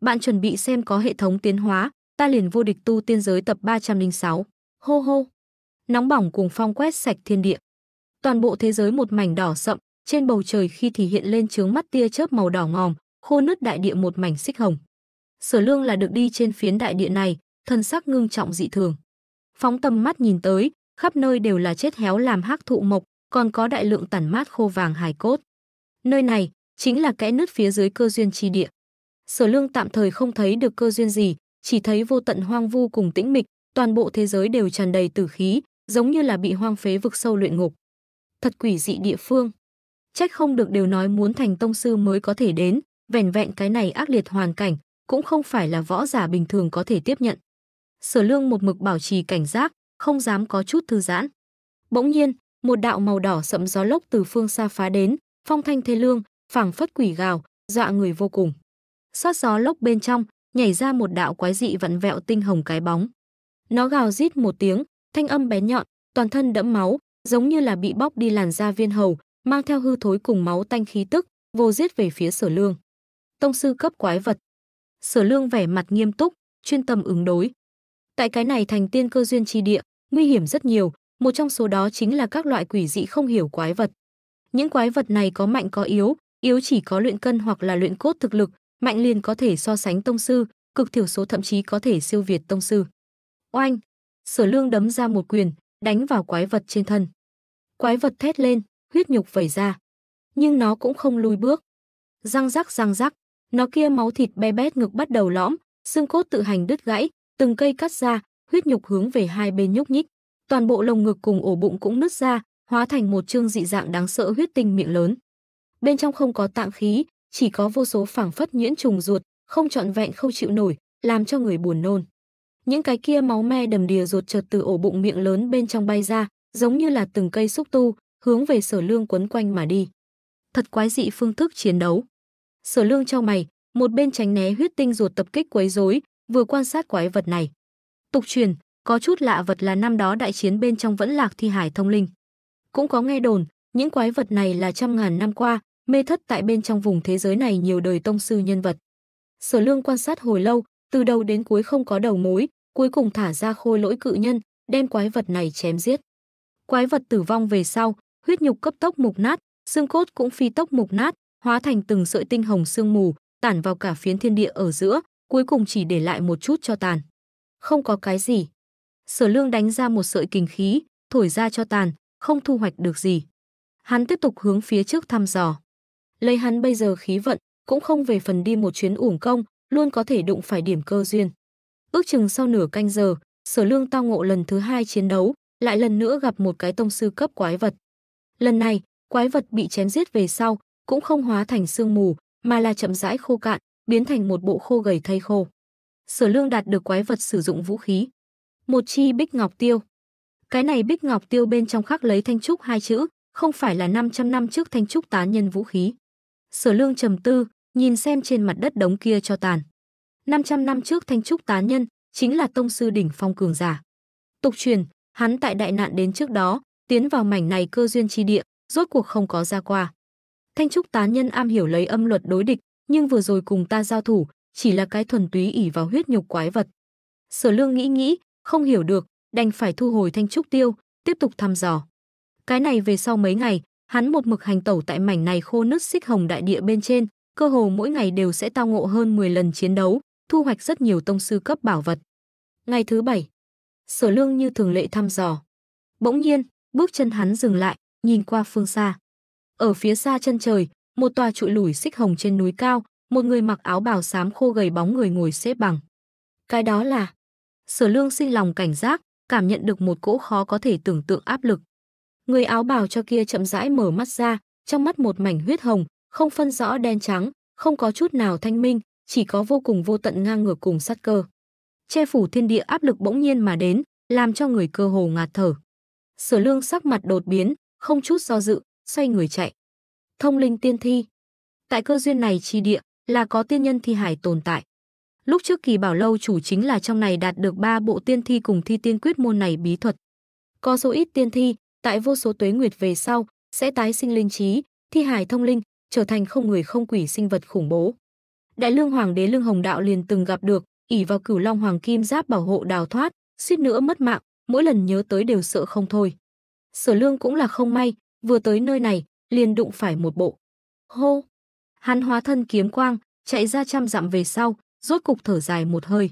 bạn chuẩn bị xem có hệ thống tiến hóa, ta liền vô địch tu tiên giới tập 306. Hô hô! Nóng bỏng cùng phong quét sạch thiên địa. Toàn bộ thế giới một mảnh đỏ sậm, trên bầu trời khi thì hiện lên trướng mắt tia chớp màu đỏ ngòm, khô nứt đại địa một mảnh xích hồng. Sở Lương là được đi trên phiến đại địa này, thân sắc ngưng trọng dị thường. Phóng tầm mắt nhìn tới, khắp nơi đều là chết héo làm hắc thụ mộc, còn có đại lượng tản mát khô vàng hài cốt. Nơi này chính là kẽ nứt phía dưới cơ duyên chi địa sở lương tạm thời không thấy được cơ duyên gì, chỉ thấy vô tận hoang vu cùng tĩnh mịch, toàn bộ thế giới đều tràn đầy tử khí, giống như là bị hoang phế vực sâu luyện ngục. Thật quỷ dị địa phương. Trách không được đều nói muốn thành tông sư mới có thể đến, vẻn vẹn cái này ác liệt hoàn cảnh, cũng không phải là võ giả bình thường có thể tiếp nhận. Sở Lương một mực bảo trì cảnh giác, không dám có chút thư giãn. Bỗng nhiên, một đạo màu đỏ sẫm gió lốc từ phương xa phá đến, phong thanh thê lương, phảng phất quỷ gào, dọa người vô cùng. Xót gió lốc bên trong, nhảy ra một đạo quái dị vặn vẹo tinh hồng cái bóng. Nó gào rít một tiếng, thanh âm bé nhọn, toàn thân đẫm máu, giống như là bị bóc đi làn da viên hầu, mang theo hư thối cùng máu tanh khí tức, vô giết về phía Sở Lương. Tông sư cấp quái vật. Sở Lương vẻ mặt nghiêm túc, chuyên tâm ứng đối. Tại cái này thành tiên cơ duyên chi địa, nguy hiểm rất nhiều, một trong số đó chính là các loại quỷ dị không hiểu quái vật. Những quái vật này có mạnh có yếu, yếu chỉ có luyện cân hoặc là luyện cốt thực lực, mạnh liền có thể so sánh tông sư, cực thiểu số thậm chí có thể siêu việt tông sư. Oanh! Sở Lương đấm ra một quyền, đánh vào quái vật trên thân. Quái vật thét lên, huyết nhục vẩy ra. Nhưng nó cũng không lùi bước. Răng rắc răng rắc, nó kia máu thịt be bét ngực bắt đầu lõm, xương cốt tự hành đứt gãy, từng cây cắt ra, huyết nhục hướng về hai bên nhúc nhích. Toàn bộ lồng ngực cùng ổ bụng cũng nứt ra, hóa thành một chương dị dạng đáng sợ huyết tinh miệng lớn. Bên trong không có tạng khí, chỉ có vô số phảng phất nhuyễn trùng ruột, không trọn vẹn không chịu nổi, làm cho người buồn nôn. Những cái kia máu me đầm đìa ruột chợt từ ổ bụng miệng lớn bên trong bay ra, giống như là từng cây xúc tu, hướng về Sở Lương quấn quanh mà đi. Thật quái dị phương thức chiến đấu. Sở Lương cho mày, một bên tránh né huyết tinh ruột tập kích quấy rối, vừa quan sát quái vật này. Tục truyền, có chút lạ vật là năm đó đại chiến bên trong vẫn lạc thi hải thông linh. Cũng có nghe đồn, những quái vật này là trăm ngàn năm qua, mê thất tại bên trong vùng thế giới này nhiều đời tông sư nhân vật. Sở Lương quan sát hồi lâu, từ đầu đến cuối không có đầu mối, cuối cùng thả ra khôi lỗi cự nhân, đem quái vật này chém giết. Quái vật tử vong về sau, huyết nhục cấp tốc mục nát, xương cốt cũng phi tốc mục nát, hóa thành từng sợi tinh hồng xương mù, tản vào cả phiến thiên địa ở giữa, cuối cùng chỉ để lại một chút cho tàn. Không có cái gì. Sở Lương đánh ra một sợi kình khí, thổi ra cho tàn, không thu hoạch được gì. Hắn tiếp tục hướng phía trước thăm dò lấy hắn bây giờ khí vận, cũng không về phần đi một chuyến uổng công, luôn có thể đụng phải điểm cơ duyên. Ước chừng sau nửa canh giờ, Sở Lương tao ngộ lần thứ hai chiến đấu, lại lần nữa gặp một cái tông sư cấp quái vật. Lần này, quái vật bị chém giết về sau, cũng không hóa thành sương mù, mà là chậm rãi khô cạn, biến thành một bộ khô gầy thây khô. Sở Lương đạt được quái vật sử dụng vũ khí, một chi bích ngọc tiêu. Cái này bích ngọc tiêu bên trong khắc lấy thanh trúc hai chữ, không phải là 500 năm trước thanh trúc tán nhân vũ khí. Sở lương trầm tư, nhìn xem trên mặt đất đống kia cho tàn. 500 năm trước thanh trúc tán nhân, chính là tông sư đỉnh phong cường giả. Tục truyền, hắn tại đại nạn đến trước đó, tiến vào mảnh này cơ duyên chi địa, rốt cuộc không có ra qua. Thanh trúc tán nhân am hiểu lấy âm luật đối địch, nhưng vừa rồi cùng ta giao thủ, chỉ là cái thuần túy ỉ vào huyết nhục quái vật. Sở lương nghĩ nghĩ, không hiểu được, đành phải thu hồi thanh trúc tiêu, tiếp tục thăm dò. Cái này về sau mấy ngày, Hắn một mực hành tẩu tại mảnh này khô nứt xích hồng đại địa bên trên, cơ hồ mỗi ngày đều sẽ tao ngộ hơn 10 lần chiến đấu, thu hoạch rất nhiều tông sư cấp bảo vật. Ngày thứ bảy, Sở Lương như thường lệ thăm dò. Bỗng nhiên, bước chân hắn dừng lại, nhìn qua phương xa. Ở phía xa chân trời, một tòa trụi lủi xích hồng trên núi cao, một người mặc áo bào xám khô gầy bóng người ngồi xếp bằng. Cái đó là Sở Lương sinh lòng cảnh giác, cảm nhận được một cỗ khó có thể tưởng tượng áp lực. Người áo bào cho kia chậm rãi mở mắt ra, trong mắt một mảnh huyết hồng, không phân rõ đen trắng, không có chút nào thanh minh, chỉ có vô cùng vô tận ngang ngược cùng sát cơ. Che phủ thiên địa áp lực bỗng nhiên mà đến, làm cho người cơ hồ ngạt thở. Sở Lương sắc mặt đột biến, không chút do dự, xoay người chạy. Thông linh tiên thi. Tại cơ duyên này chi địa là có tiên nhân thi hải tồn tại. Lúc trước kỳ bảo lâu chủ chính là trong này đạt được ba bộ tiên thi cùng thi tiên quyết môn này bí thuật. Có số ít tiên thi, tại vô số tuế nguyệt về sau sẽ tái sinh linh trí, thi hài thông linh, trở thành không người không quỷ sinh vật khủng bố. Đại lương hoàng đế Lương Hồng Đạo liền từng gặp được, ỉ vào Cửu Long Hoàng Kim Giáp bảo hộ đào thoát, suýt nữa mất mạng, mỗi lần nhớ tới đều sợ không thôi. Sở Lương cũng là không may, vừa tới nơi này, liền đụng phải một bộ. Hô! Hắn hóa thân kiếm quang, chạy ra trăm dặm về sau, rốt cục thở dài một hơi.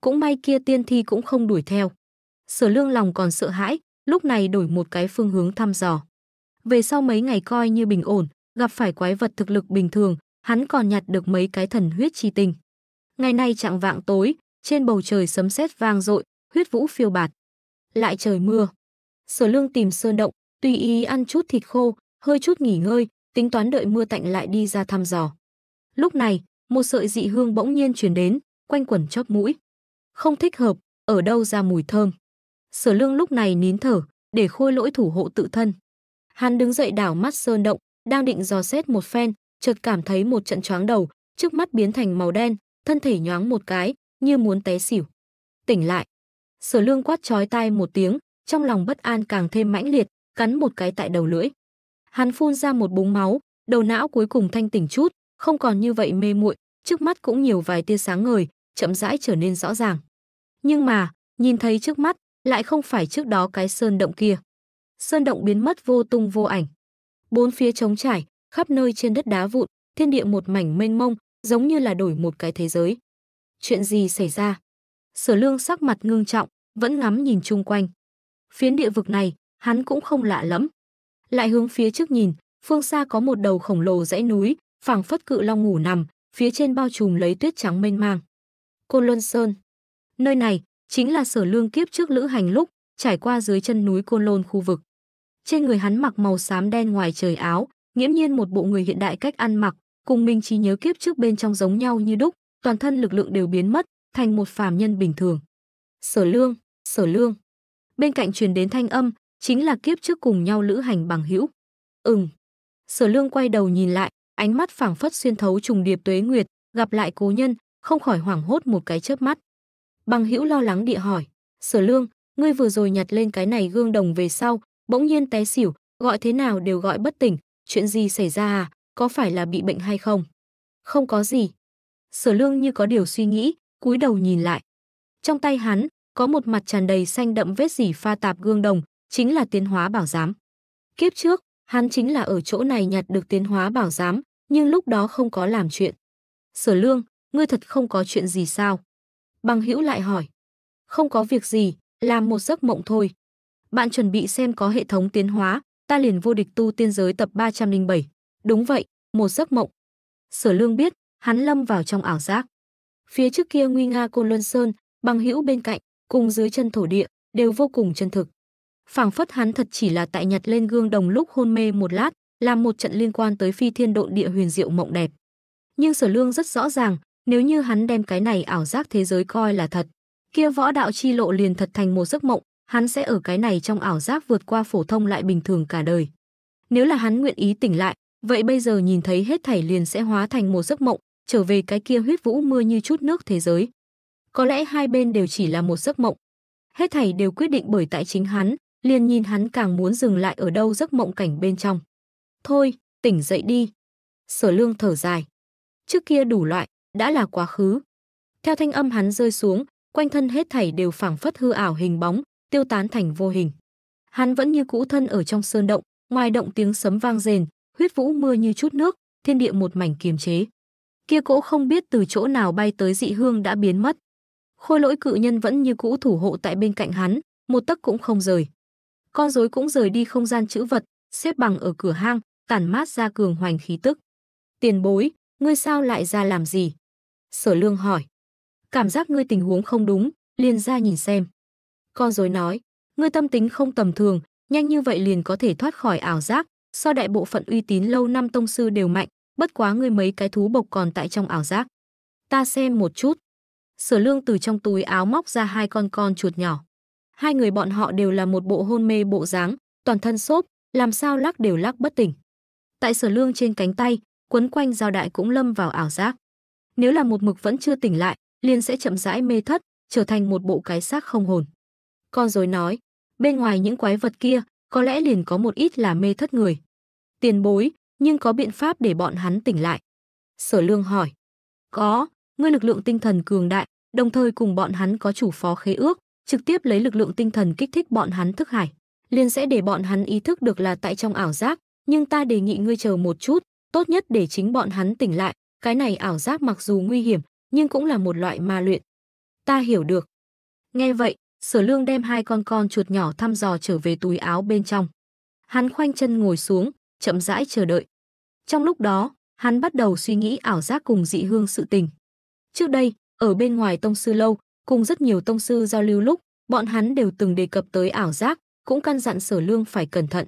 Cũng may kia tiên thi cũng không đuổi theo. Sở Lương lòng còn sợ hãi, lúc này đổi một cái phương hướng thăm dò. Về sau mấy ngày coi như bình ổn, gặp phải quái vật thực lực bình thường, hắn còn nhặt được mấy cái thần huyết chi tinh. Ngày nay trạng vạng tối, trên bầu trời sấm sét vang dội, huyết vũ phiêu bạt. Lại trời mưa. Sở Lương tìm sơn động, tùy ý ăn chút thịt khô, hơi chút nghỉ ngơi, tính toán đợi mưa tạnh lại đi ra thăm dò. Lúc này, một sợi dị hương bỗng nhiên truyền đến, quanh quẩn chóp mũi. Không thích hợp, ở đâu ra mùi thơm. Sở lương lúc này nín thở, để khôi lỗi thủ hộ tự thân. Hắn đứng dậy đảo mắt sơn động, đang định dò xét một phen, chợt cảm thấy một trận choáng đầu, trước mắt biến thành màu đen, thân thể nhoáng một cái, như muốn té xỉu. Tỉnh lại. Sở lương quát chói tai một tiếng, trong lòng bất an càng thêm mãnh liệt, cắn một cái tại đầu lưỡi. Hắn phun ra một búng máu, đầu não cuối cùng thanh tỉnh chút, không còn như vậy mê muội, trước mắt cũng nhiều vài tia sáng ngời, chậm rãi trở nên rõ ràng. Nhưng mà, nhìn thấy trước mắt, lại không phải trước đó cái sơn động kia. Sơn động biến mất vô tung vô ảnh. Bốn phía trống trải, khắp nơi trên đất đá vụn, thiên địa một mảnh mênh mông, giống như là đổi một cái thế giới. Chuyện gì xảy ra? Sở Lương sắc mặt ngưng trọng, vẫn ngắm nhìn chung quanh. Phiến địa vực này, hắn cũng không lạ lắm Lại hướng phía trước nhìn, phương xa có một đầu khổng lồ dãy núi, phẳng phất cự long ngủ nằm, phía trên bao trùm lấy tuyết trắng mênh mang. Côn Luân Sơn. Nơi này, chính là sở lương kiếp trước lữ hành lúc trải qua dưới chân núi côn lôn khu vực trên người hắn mặc màu xám đen ngoài trời áo nghiễm nhiên một bộ người hiện đại cách ăn mặc cùng minh trí nhớ kiếp trước bên trong giống nhau như đúc toàn thân lực lượng đều biến mất thành một phàm nhân bình thường sở lương sở lương bên cạnh truyền đến thanh âm chính là kiếp trước cùng nhau lữ hành bằng hữu ừm sở lương quay đầu nhìn lại ánh mắt phảng phất xuyên thấu trùng điệp tuế nguyệt gặp lại cố nhân không khỏi hoảng hốt một cái chớp mắt Bằng hữu lo lắng địa hỏi, sở lương, ngươi vừa rồi nhặt lên cái này gương đồng về sau, bỗng nhiên té xỉu, gọi thế nào đều gọi bất tỉnh, chuyện gì xảy ra à, có phải là bị bệnh hay không? Không có gì. Sở lương như có điều suy nghĩ, cúi đầu nhìn lại. Trong tay hắn, có một mặt tràn đầy xanh đậm vết dỉ pha tạp gương đồng, chính là tiến hóa bảo giám. Kiếp trước, hắn chính là ở chỗ này nhặt được tiến hóa bảo giám, nhưng lúc đó không có làm chuyện. Sở lương, ngươi thật không có chuyện gì sao? bằng hữu lại hỏi. Không có việc gì, làm một giấc mộng thôi. Bạn chuẩn bị xem có hệ thống tiến hóa, ta liền vô địch tu tiên giới tập 307. Đúng vậy, một giấc mộng. Sở lương biết, hắn lâm vào trong ảo giác. Phía trước kia nguy nga côn luân sơn, bằng hữu bên cạnh, cùng dưới chân thổ địa, đều vô cùng chân thực. phảng phất hắn thật chỉ là tại nhặt lên gương đồng lúc hôn mê một lát, làm một trận liên quan tới phi thiên độ địa huyền diệu mộng đẹp. Nhưng sở lương rất rõ ràng, nếu như hắn đem cái này ảo giác thế giới coi là thật, kia võ đạo chi lộ liền thật thành một giấc mộng, hắn sẽ ở cái này trong ảo giác vượt qua phổ thông lại bình thường cả đời. Nếu là hắn nguyện ý tỉnh lại, vậy bây giờ nhìn thấy hết thảy liền sẽ hóa thành một giấc mộng, trở về cái kia huyết vũ mưa như chút nước thế giới. Có lẽ hai bên đều chỉ là một giấc mộng. Hết thảy đều quyết định bởi tại chính hắn, liền nhìn hắn càng muốn dừng lại ở đâu giấc mộng cảnh bên trong. Thôi, tỉnh dậy đi. Sở lương thở dài. Trước kia đủ loại, đã là quá khứ. Theo thanh âm hắn rơi xuống, quanh thân hết thảy đều phảng phất hư ảo hình bóng, tiêu tán thành vô hình. Hắn vẫn như cũ thân ở trong sơn động, ngoài động tiếng sấm vang rền, huyết vũ mưa như chút nước, thiên địa một mảnh kiềm chế. Kia cỗ không biết từ chỗ nào bay tới dị hương đã biến mất. Khôi lỗi cự nhân vẫn như cũ thủ hộ tại bên cạnh hắn, một tấc cũng không rời. Con rối cũng rời đi không gian chữ vật, xếp bằng ở cửa hang, tản mát ra cường hoành khí tức. Tiền bối, ngươi sao lại ra làm gì? Sở lương hỏi. Cảm giác ngươi tình huống không đúng, liền ra nhìn xem. Con dối nói, ngươi tâm tính không tầm thường, nhanh như vậy liền có thể thoát khỏi ảo giác, so đại bộ phận uy tín lâu năm tông sư đều mạnh, bất quá ngươi mấy cái thú bộc còn tại trong ảo giác. Ta xem một chút. Sở lương từ trong túi áo móc ra hai con con chuột nhỏ. Hai người bọn họ đều là một bộ hôn mê bộ dáng, toàn thân xốp, làm sao lắc đều lắc bất tỉnh. Tại sở lương trên cánh tay, quấn quanh giao đại cũng lâm vào ảo giác. Nếu là một mực vẫn chưa tỉnh lại, liền sẽ chậm rãi mê thất, trở thành một bộ cái xác không hồn. Con rồi nói, bên ngoài những quái vật kia, có lẽ liền có một ít là mê thất người. Tiền bối, nhưng có biện pháp để bọn hắn tỉnh lại. Sở lương hỏi, có, ngươi lực lượng tinh thần cường đại, đồng thời cùng bọn hắn có chủ phó khế ước, trực tiếp lấy lực lượng tinh thần kích thích bọn hắn thức hải, liền sẽ để bọn hắn ý thức được là tại trong ảo giác, nhưng ta đề nghị ngươi chờ một chút, tốt nhất để chính bọn hắn tỉnh lại, cái này ảo giác mặc dù nguy hiểm, nhưng cũng là một loại ma luyện. Ta hiểu được. Nghe vậy, sở lương đem hai con con chuột nhỏ thăm dò trở về túi áo bên trong. Hắn khoanh chân ngồi xuống, chậm rãi chờ đợi. Trong lúc đó, hắn bắt đầu suy nghĩ ảo giác cùng dị hương sự tình. Trước đây, ở bên ngoài tông sư lâu, cùng rất nhiều tông sư giao lưu lúc, bọn hắn đều từng đề cập tới ảo giác, cũng căn dặn sở lương phải cẩn thận.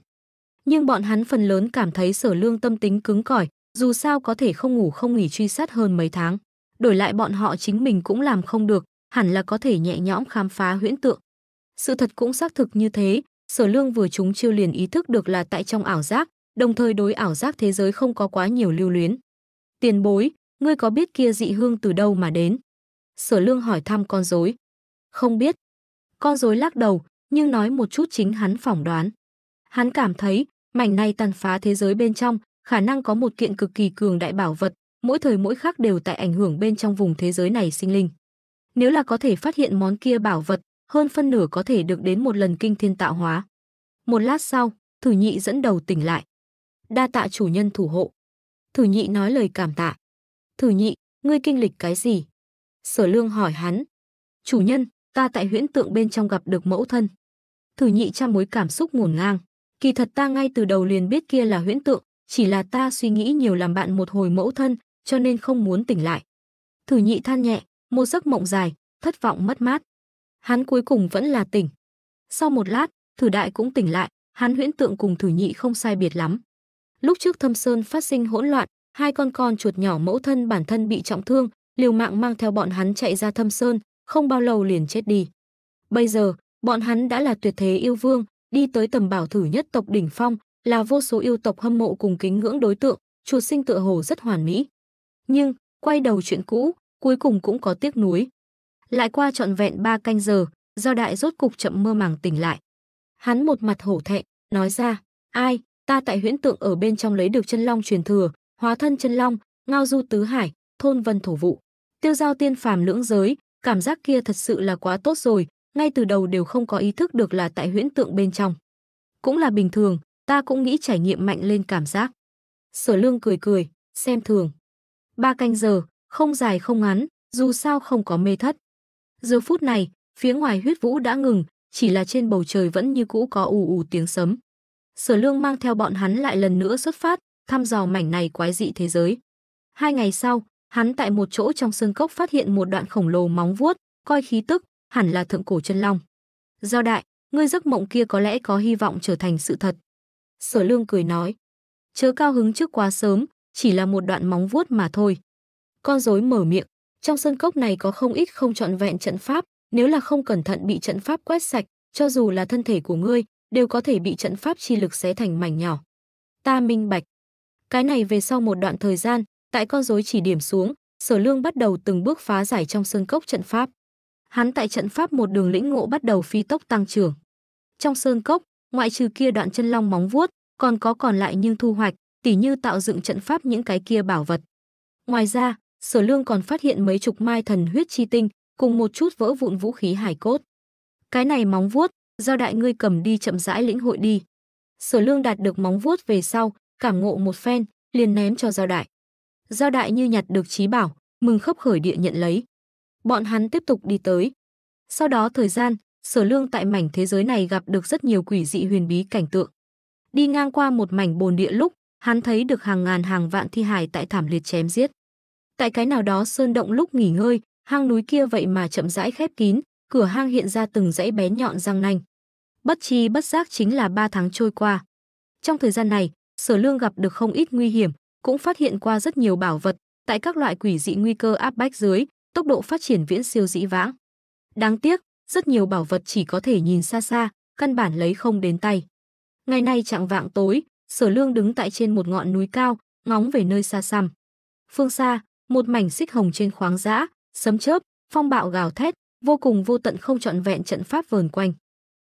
Nhưng bọn hắn phần lớn cảm thấy sở lương tâm tính cứng cỏi, dù sao có thể không ngủ không nghỉ truy sát hơn mấy tháng. Đổi lại bọn họ chính mình cũng làm không được, hẳn là có thể nhẹ nhõm khám phá huyễn tượng. Sự thật cũng xác thực như thế, Sở Lương vừa chúng chiêu liền ý thức được là tại trong ảo giác, đồng thời đối ảo giác thế giới không có quá nhiều lưu luyến. Tiền bối, ngươi có biết kia dị hương từ đâu mà đến? Sở Lương hỏi thăm con rối. Không biết. Con rối lắc đầu, nhưng nói một chút chính hắn phỏng đoán. Hắn cảm thấy, mảnh này tàn phá thế giới bên trong, khả năng có một kiện cực kỳ cường đại bảo vật, mỗi thời mỗi khác đều tại ảnh hưởng bên trong vùng thế giới này sinh linh. Nếu là có thể phát hiện món kia bảo vật, hơn phân nửa có thể được đến một lần kinh thiên tạo hóa. Một lát sau, Thử Nhị dẫn đầu tỉnh lại. Đa tạ chủ nhân thủ hộ. Thử Nhị nói lời cảm tạ. Thử Nhị, ngươi kinh lịch cái gì? Sở Lương hỏi hắn. Chủ nhân, ta tại huyễn tượng bên trong gặp được mẫu thân. Thử Nhị trăm mối cảm xúc ngổn ngang. Kỳ thật ta ngay từ đầu liền biết kia là huyễn tượng, chỉ là ta suy nghĩ nhiều làm bạn một hồi mẫu thân, cho nên không muốn tỉnh lại. Thử nhị than nhẹ, một giấc mộng dài, thất vọng mất mát. Hắn cuối cùng vẫn là tỉnh. Sau một lát, thử đại cũng tỉnh lại, hắn huyễn tượng cùng thử nhị không sai biệt lắm. Lúc trước thâm sơn phát sinh hỗn loạn, hai con con chuột nhỏ mẫu thân bản thân bị trọng thương, liều mạng mang theo bọn hắn chạy ra thâm sơn, không bao lâu liền chết đi. Bây giờ, bọn hắn đã là tuyệt thế yêu vương, đi tới tầm bảo thử nhất tộc đỉnh phong, là vô số yêu tộc hâm mộ cùng kính ngưỡng đối tượng, chuột sinh tựa hồ rất hoàn mỹ. Nhưng, quay đầu chuyện cũ, cuối cùng cũng có tiếc nuối. Lại qua trọn vẹn ba canh giờ, Giao Đại rốt cục chậm mơ màng tỉnh lại. Hắn một mặt hổ thẹn, nói ra, ai, ta tại huyễn tượng ở bên trong lấy được chân long truyền thừa, hóa thân chân long, ngao du tứ hải, thôn vân thổ vụ. Tiêu giao tiên phàm lưỡng giới, cảm giác kia thật sự là quá tốt rồi, ngay từ đầu đều không có ý thức được là tại huyễn tượng bên trong. Cũng là bình thường, Ta cũng nghĩ trải nghiệm mạnh lên cảm giác. Sở lương cười cười, xem thường. Ba canh giờ, không dài không ngắn, dù sao không có mê thất. Giờ phút này, phía ngoài huyết vũ đã ngừng, chỉ là trên bầu trời vẫn như cũ có ù ù tiếng sấm. Sở lương mang theo bọn hắn lại lần nữa xuất phát, thăm dò mảnh này quái dị thế giới. Hai ngày sau, hắn tại một chỗ trong sơn cốc phát hiện một đoạn khổng lồ móng vuốt, coi khí tức, hẳn là thượng cổ chân long. Giao đại, ngươi giấc mộng kia có lẽ có hy vọng trở thành sự thật. Sở lương cười nói. Chớ cao hứng trước quá sớm, chỉ là một đoạn móng vuốt mà thôi. Con rối mở miệng, trong sân cốc này có không ít không trọn vẹn trận pháp, nếu là không cẩn thận bị trận pháp quét sạch, cho dù là thân thể của ngươi, đều có thể bị trận pháp chi lực xé thành mảnh nhỏ. Ta minh bạch. Cái này về sau một đoạn thời gian, tại con rối chỉ điểm xuống, Sở Lương bắt đầu từng bước phá giải trong sơn cốc trận pháp. Hắn tại trận pháp một đường lĩnh ngộ bắt đầu phi tốc tăng trưởng. Trong sơn cốc, ngoại trừ kia đoạn chân long móng vuốt, còn có còn lại nhưng thu hoạch, tỉ như tạo dựng trận pháp những cái kia bảo vật. Ngoài ra, Sở Lương còn phát hiện mấy chục mai thần huyết chi tinh, cùng một chút vỡ vụn vũ khí hải cốt. Cái này móng vuốt, giao đại ngươi cầm đi chậm rãi lĩnh hội đi. Sở Lương đạt được móng vuốt về sau, cảm ngộ một phen, liền ném cho giao đại. Giao đại như nhặt được trí bảo, mừng khấp khởi địa nhận lấy. Bọn hắn tiếp tục đi tới. Sau đó thời gian, Sở Lương tại mảnh thế giới này gặp được rất nhiều quỷ dị huyền bí cảnh tượng. Đi ngang qua một mảnh bồn địa lúc, hắn thấy được hàng ngàn hàng vạn thi hài tại thảm liệt chém giết. Tại cái nào đó sơn động lúc nghỉ ngơi, hang núi kia vậy mà chậm rãi khép kín, cửa hang hiện ra từng dãy bé nhọn răng nanh. Bất chi bất giác chính là ba tháng trôi qua. Trong thời gian này, Sở Lương gặp được không ít nguy hiểm, cũng phát hiện qua rất nhiều bảo vật, tại các loại quỷ dị nguy cơ áp bách dưới, tốc độ phát triển viễn siêu dĩ vãng. Đáng tiếc, rất nhiều bảo vật chỉ có thể nhìn xa xa, căn bản lấy không đến tay. Ngày nay trạng vạng tối, Sở Lương đứng tại trên một ngọn núi cao, ngóng về nơi xa xăm. Phương xa, một mảnh xích hồng trên khoáng dã, sấm chớp, phong bạo gào thét, vô cùng vô tận không trọn vẹn trận pháp vờn quanh.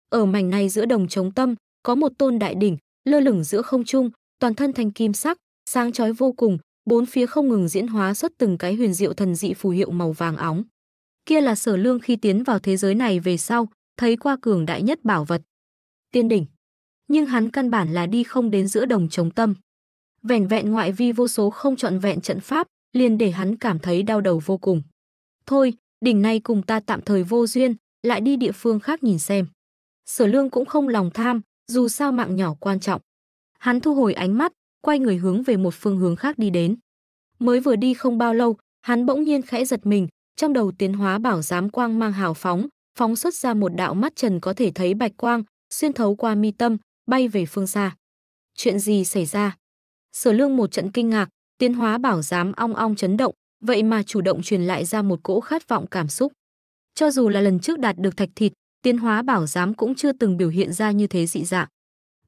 Ở mảnh này giữa đồng trống tâm, có một tôn đại đỉnh, lơ lửng giữa không trung, toàn thân thành kim sắc, sáng chói vô cùng, bốn phía không ngừng diễn hóa xuất từng cái huyền diệu thần dị phù hiệu màu vàng óng kia là sở lương khi tiến vào thế giới này về sau, thấy qua cường đại nhất bảo vật. Tiên đỉnh. Nhưng hắn căn bản là đi không đến giữa đồng chống tâm. vẹn vẹn ngoại vi vô số không chọn vẹn trận pháp, liền để hắn cảm thấy đau đầu vô cùng. Thôi, đỉnh này cùng ta tạm thời vô duyên, lại đi địa phương khác nhìn xem. Sở lương cũng không lòng tham, dù sao mạng nhỏ quan trọng. Hắn thu hồi ánh mắt, quay người hướng về một phương hướng khác đi đến. Mới vừa đi không bao lâu, hắn bỗng nhiên khẽ giật mình, trong đầu tiến hóa bảo giám quang mang hào phóng, phóng xuất ra một đạo mắt trần có thể thấy bạch quang, xuyên thấu qua mi tâm, bay về phương xa. Chuyện gì xảy ra? Sở Lương một trận kinh ngạc, tiến hóa bảo giám ong ong chấn động, vậy mà chủ động truyền lại ra một cỗ khát vọng cảm xúc. Cho dù là lần trước đạt được thạch thịt, tiến hóa bảo giám cũng chưa từng biểu hiện ra như thế dị dạng.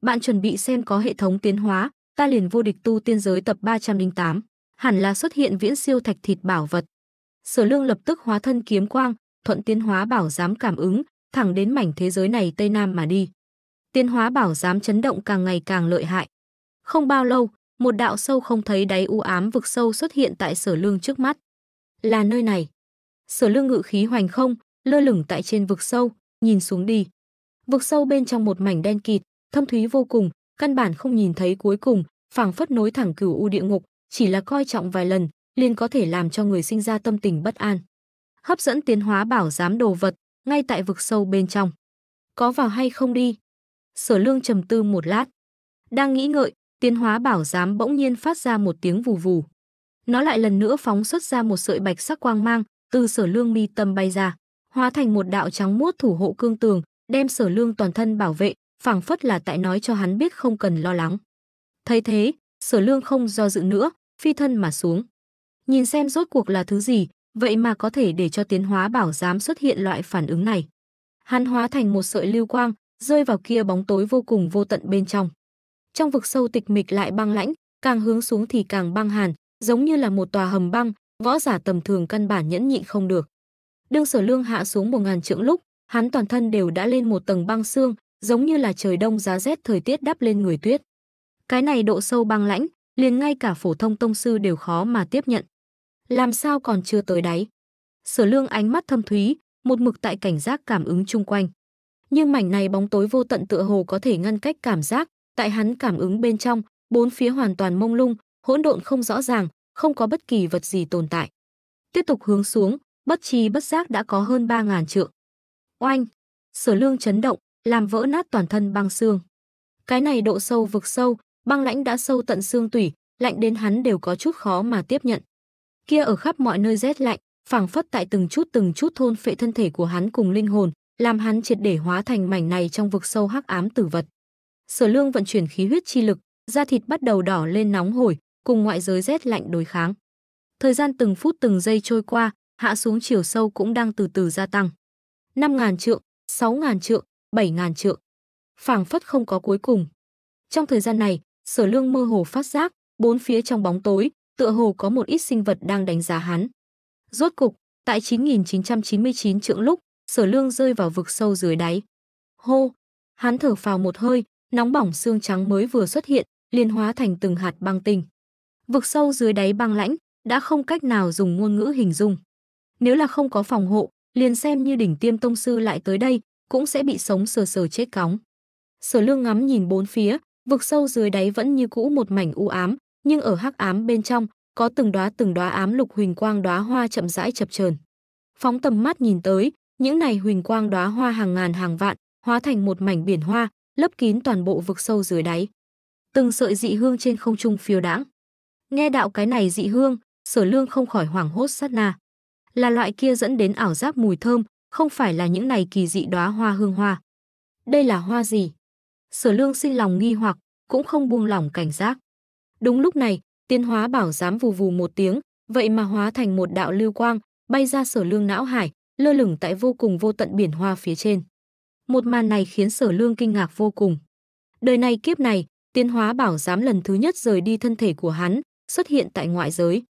Bạn chuẩn bị xem có hệ thống tiến hóa, ta liền vô địch tu tiên giới tập 308, hẳn là xuất hiện viễn siêu thạch thịt bảo vật. Sở Lương lập tức hóa thân kiếm quang, thuận tiến hóa bảo giám cảm ứng, thẳng đến mảnh thế giới này Tây Nam mà đi. Tiến hóa bảo giám chấn động càng ngày càng lợi hại. Không bao lâu, một đạo sâu không thấy đáy u ám vực sâu xuất hiện tại Sở Lương trước mắt. Là nơi này. Sở Lương ngự khí hoành không, lơ lửng tại trên vực sâu, nhìn xuống đi. Vực sâu bên trong một mảnh đen kịt, thâm thúy vô cùng, căn bản không nhìn thấy cuối cùng, phảng phất nối thẳng cửu u địa ngục, chỉ là coi trọng vài lần, liền có thể làm cho người sinh ra tâm tình bất an. Hấp dẫn tiến hóa bảo giám đồ vật, ngay tại vực sâu bên trong. Có vào hay không đi? Sở lương trầm tư một lát. Đang nghĩ ngợi, tiến hóa bảo giám bỗng nhiên phát ra một tiếng vù vù. Nó lại lần nữa phóng xuất ra một sợi bạch sắc quang mang, từ sở lương mi tâm bay ra, hóa thành một đạo trắng muốt thủ hộ cương tường, đem sở lương toàn thân bảo vệ, phảng phất là tại nói cho hắn biết không cần lo lắng. Thấy thế, sở lương không do dự nữa, phi thân mà xuống nhìn xem rốt cuộc là thứ gì, vậy mà có thể để cho tiến hóa bảo giám xuất hiện loại phản ứng này. Hắn hóa thành một sợi lưu quang, rơi vào kia bóng tối vô cùng vô tận bên trong. Trong vực sâu tịch mịch lại băng lãnh, càng hướng xuống thì càng băng hàn, giống như là một tòa hầm băng, võ giả tầm thường căn bản nhẫn nhịn không được. Đương Sở Lương hạ xuống một ngàn trượng lúc, hắn toàn thân đều đã lên một tầng băng xương, giống như là trời đông giá rét thời tiết đắp lên người tuyết. Cái này độ sâu băng lãnh, liền ngay cả phổ thông tông sư đều khó mà tiếp nhận. Làm sao còn chưa tới đáy? Sở lương ánh mắt thâm thúy, một mực tại cảnh giác cảm ứng chung quanh. Nhưng mảnh này bóng tối vô tận tựa hồ có thể ngăn cách cảm giác, tại hắn cảm ứng bên trong, bốn phía hoàn toàn mông lung, hỗn độn không rõ ràng, không có bất kỳ vật gì tồn tại. Tiếp tục hướng xuống, bất chi bất giác đã có hơn 3.000 trượng. Oanh! Sở lương chấn động, làm vỡ nát toàn thân băng xương. Cái này độ sâu vực sâu, băng lãnh đã sâu tận xương tủy, lạnh đến hắn đều có chút khó mà tiếp nhận. Kia ở khắp mọi nơi rét lạnh, phảng phất tại từng chút từng chút thôn phệ thân thể của hắn cùng linh hồn, làm hắn triệt để hóa thành mảnh này trong vực sâu hắc ám tử vật. Sở Lương vận chuyển khí huyết chi lực, da thịt bắt đầu đỏ lên nóng hổi, cùng ngoại giới rét lạnh đối kháng. Thời gian từng phút từng giây trôi qua, hạ xuống chiều sâu cũng đang từ từ gia tăng. 5000 trượng, 6000 trượng, 7000 trượng. Phảng phất không có cuối cùng. Trong thời gian này, Sở Lương mơ hồ phát giác, bốn phía trong bóng tối, tựa hồ có một ít sinh vật đang đánh giá hắn. Rốt cục, tại 9999 trượng lúc, Sở Lương rơi vào vực sâu dưới đáy. Hô, hắn thở phào một hơi, nóng bỏng xương trắng mới vừa xuất hiện, liền hóa thành từng hạt băng tinh. Vực sâu dưới đáy băng lãnh, đã không cách nào dùng ngôn ngữ hình dung. Nếu là không có phòng hộ, liền xem như đỉnh tiêm tông sư lại tới đây, cũng sẽ bị sống sờ sờ chết cóng. Sở Lương ngắm nhìn bốn phía, Vực sâu dưới đáy vẫn như cũ một mảnh u ám, nhưng ở hắc ám bên trong, có từng đóa từng đóa ám lục huỳnh quang đóa hoa chậm rãi chập chờn. Phóng tầm mắt nhìn tới, những này huỳnh quang đóa hoa hàng ngàn hàng vạn, hóa thành một mảnh biển hoa, lấp kín toàn bộ vực sâu dưới đáy. Từng sợi dị hương trên không trung phiêu đãng. Nghe đạo cái này dị hương, Sở Lương không khỏi hoảng hốt sát na. Là loại kia dẫn đến ảo giác mùi thơm, không phải là những này kỳ dị đóa hoa hương hoa. Đây là hoa gì? Sở Lương sinh lòng nghi hoặc, cũng không buông lỏng cảnh giác. Đúng lúc này, tiên hóa bảo dám vù vù một tiếng, vậy mà hóa thành một đạo lưu quang, bay ra Sở Lương não hải, lơ lửng tại vô cùng vô tận biển hoa phía trên. Một màn này khiến Sở Lương kinh ngạc vô cùng. Đời này kiếp này, tiên hóa bảo dám lần thứ nhất rời đi thân thể của hắn, xuất hiện tại ngoại giới.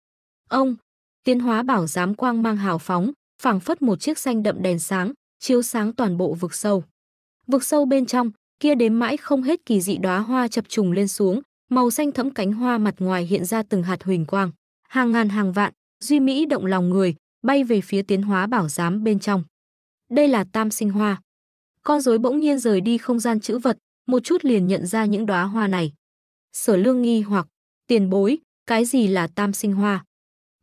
Ông, tiên hóa bảo dám quang mang hào phóng, phảng phất một chiếc xanh đậm đèn sáng, chiếu sáng toàn bộ vực sâu. Vực sâu bên trong, kia đếm mãi không hết kỳ dị đóa hoa chập trùng lên xuống, màu xanh thẫm cánh hoa mặt ngoài hiện ra từng hạt huỳnh quang, hàng ngàn hàng vạn, duy mỹ động lòng người, bay về phía tiến hóa bảo giám bên trong. Đây là tam sinh hoa. Con rối bỗng nhiên rời đi không gian chữ vật, một chút liền nhận ra những đóa hoa này. Sở Lương nghi hoặc, tiền bối, cái gì là tam sinh hoa?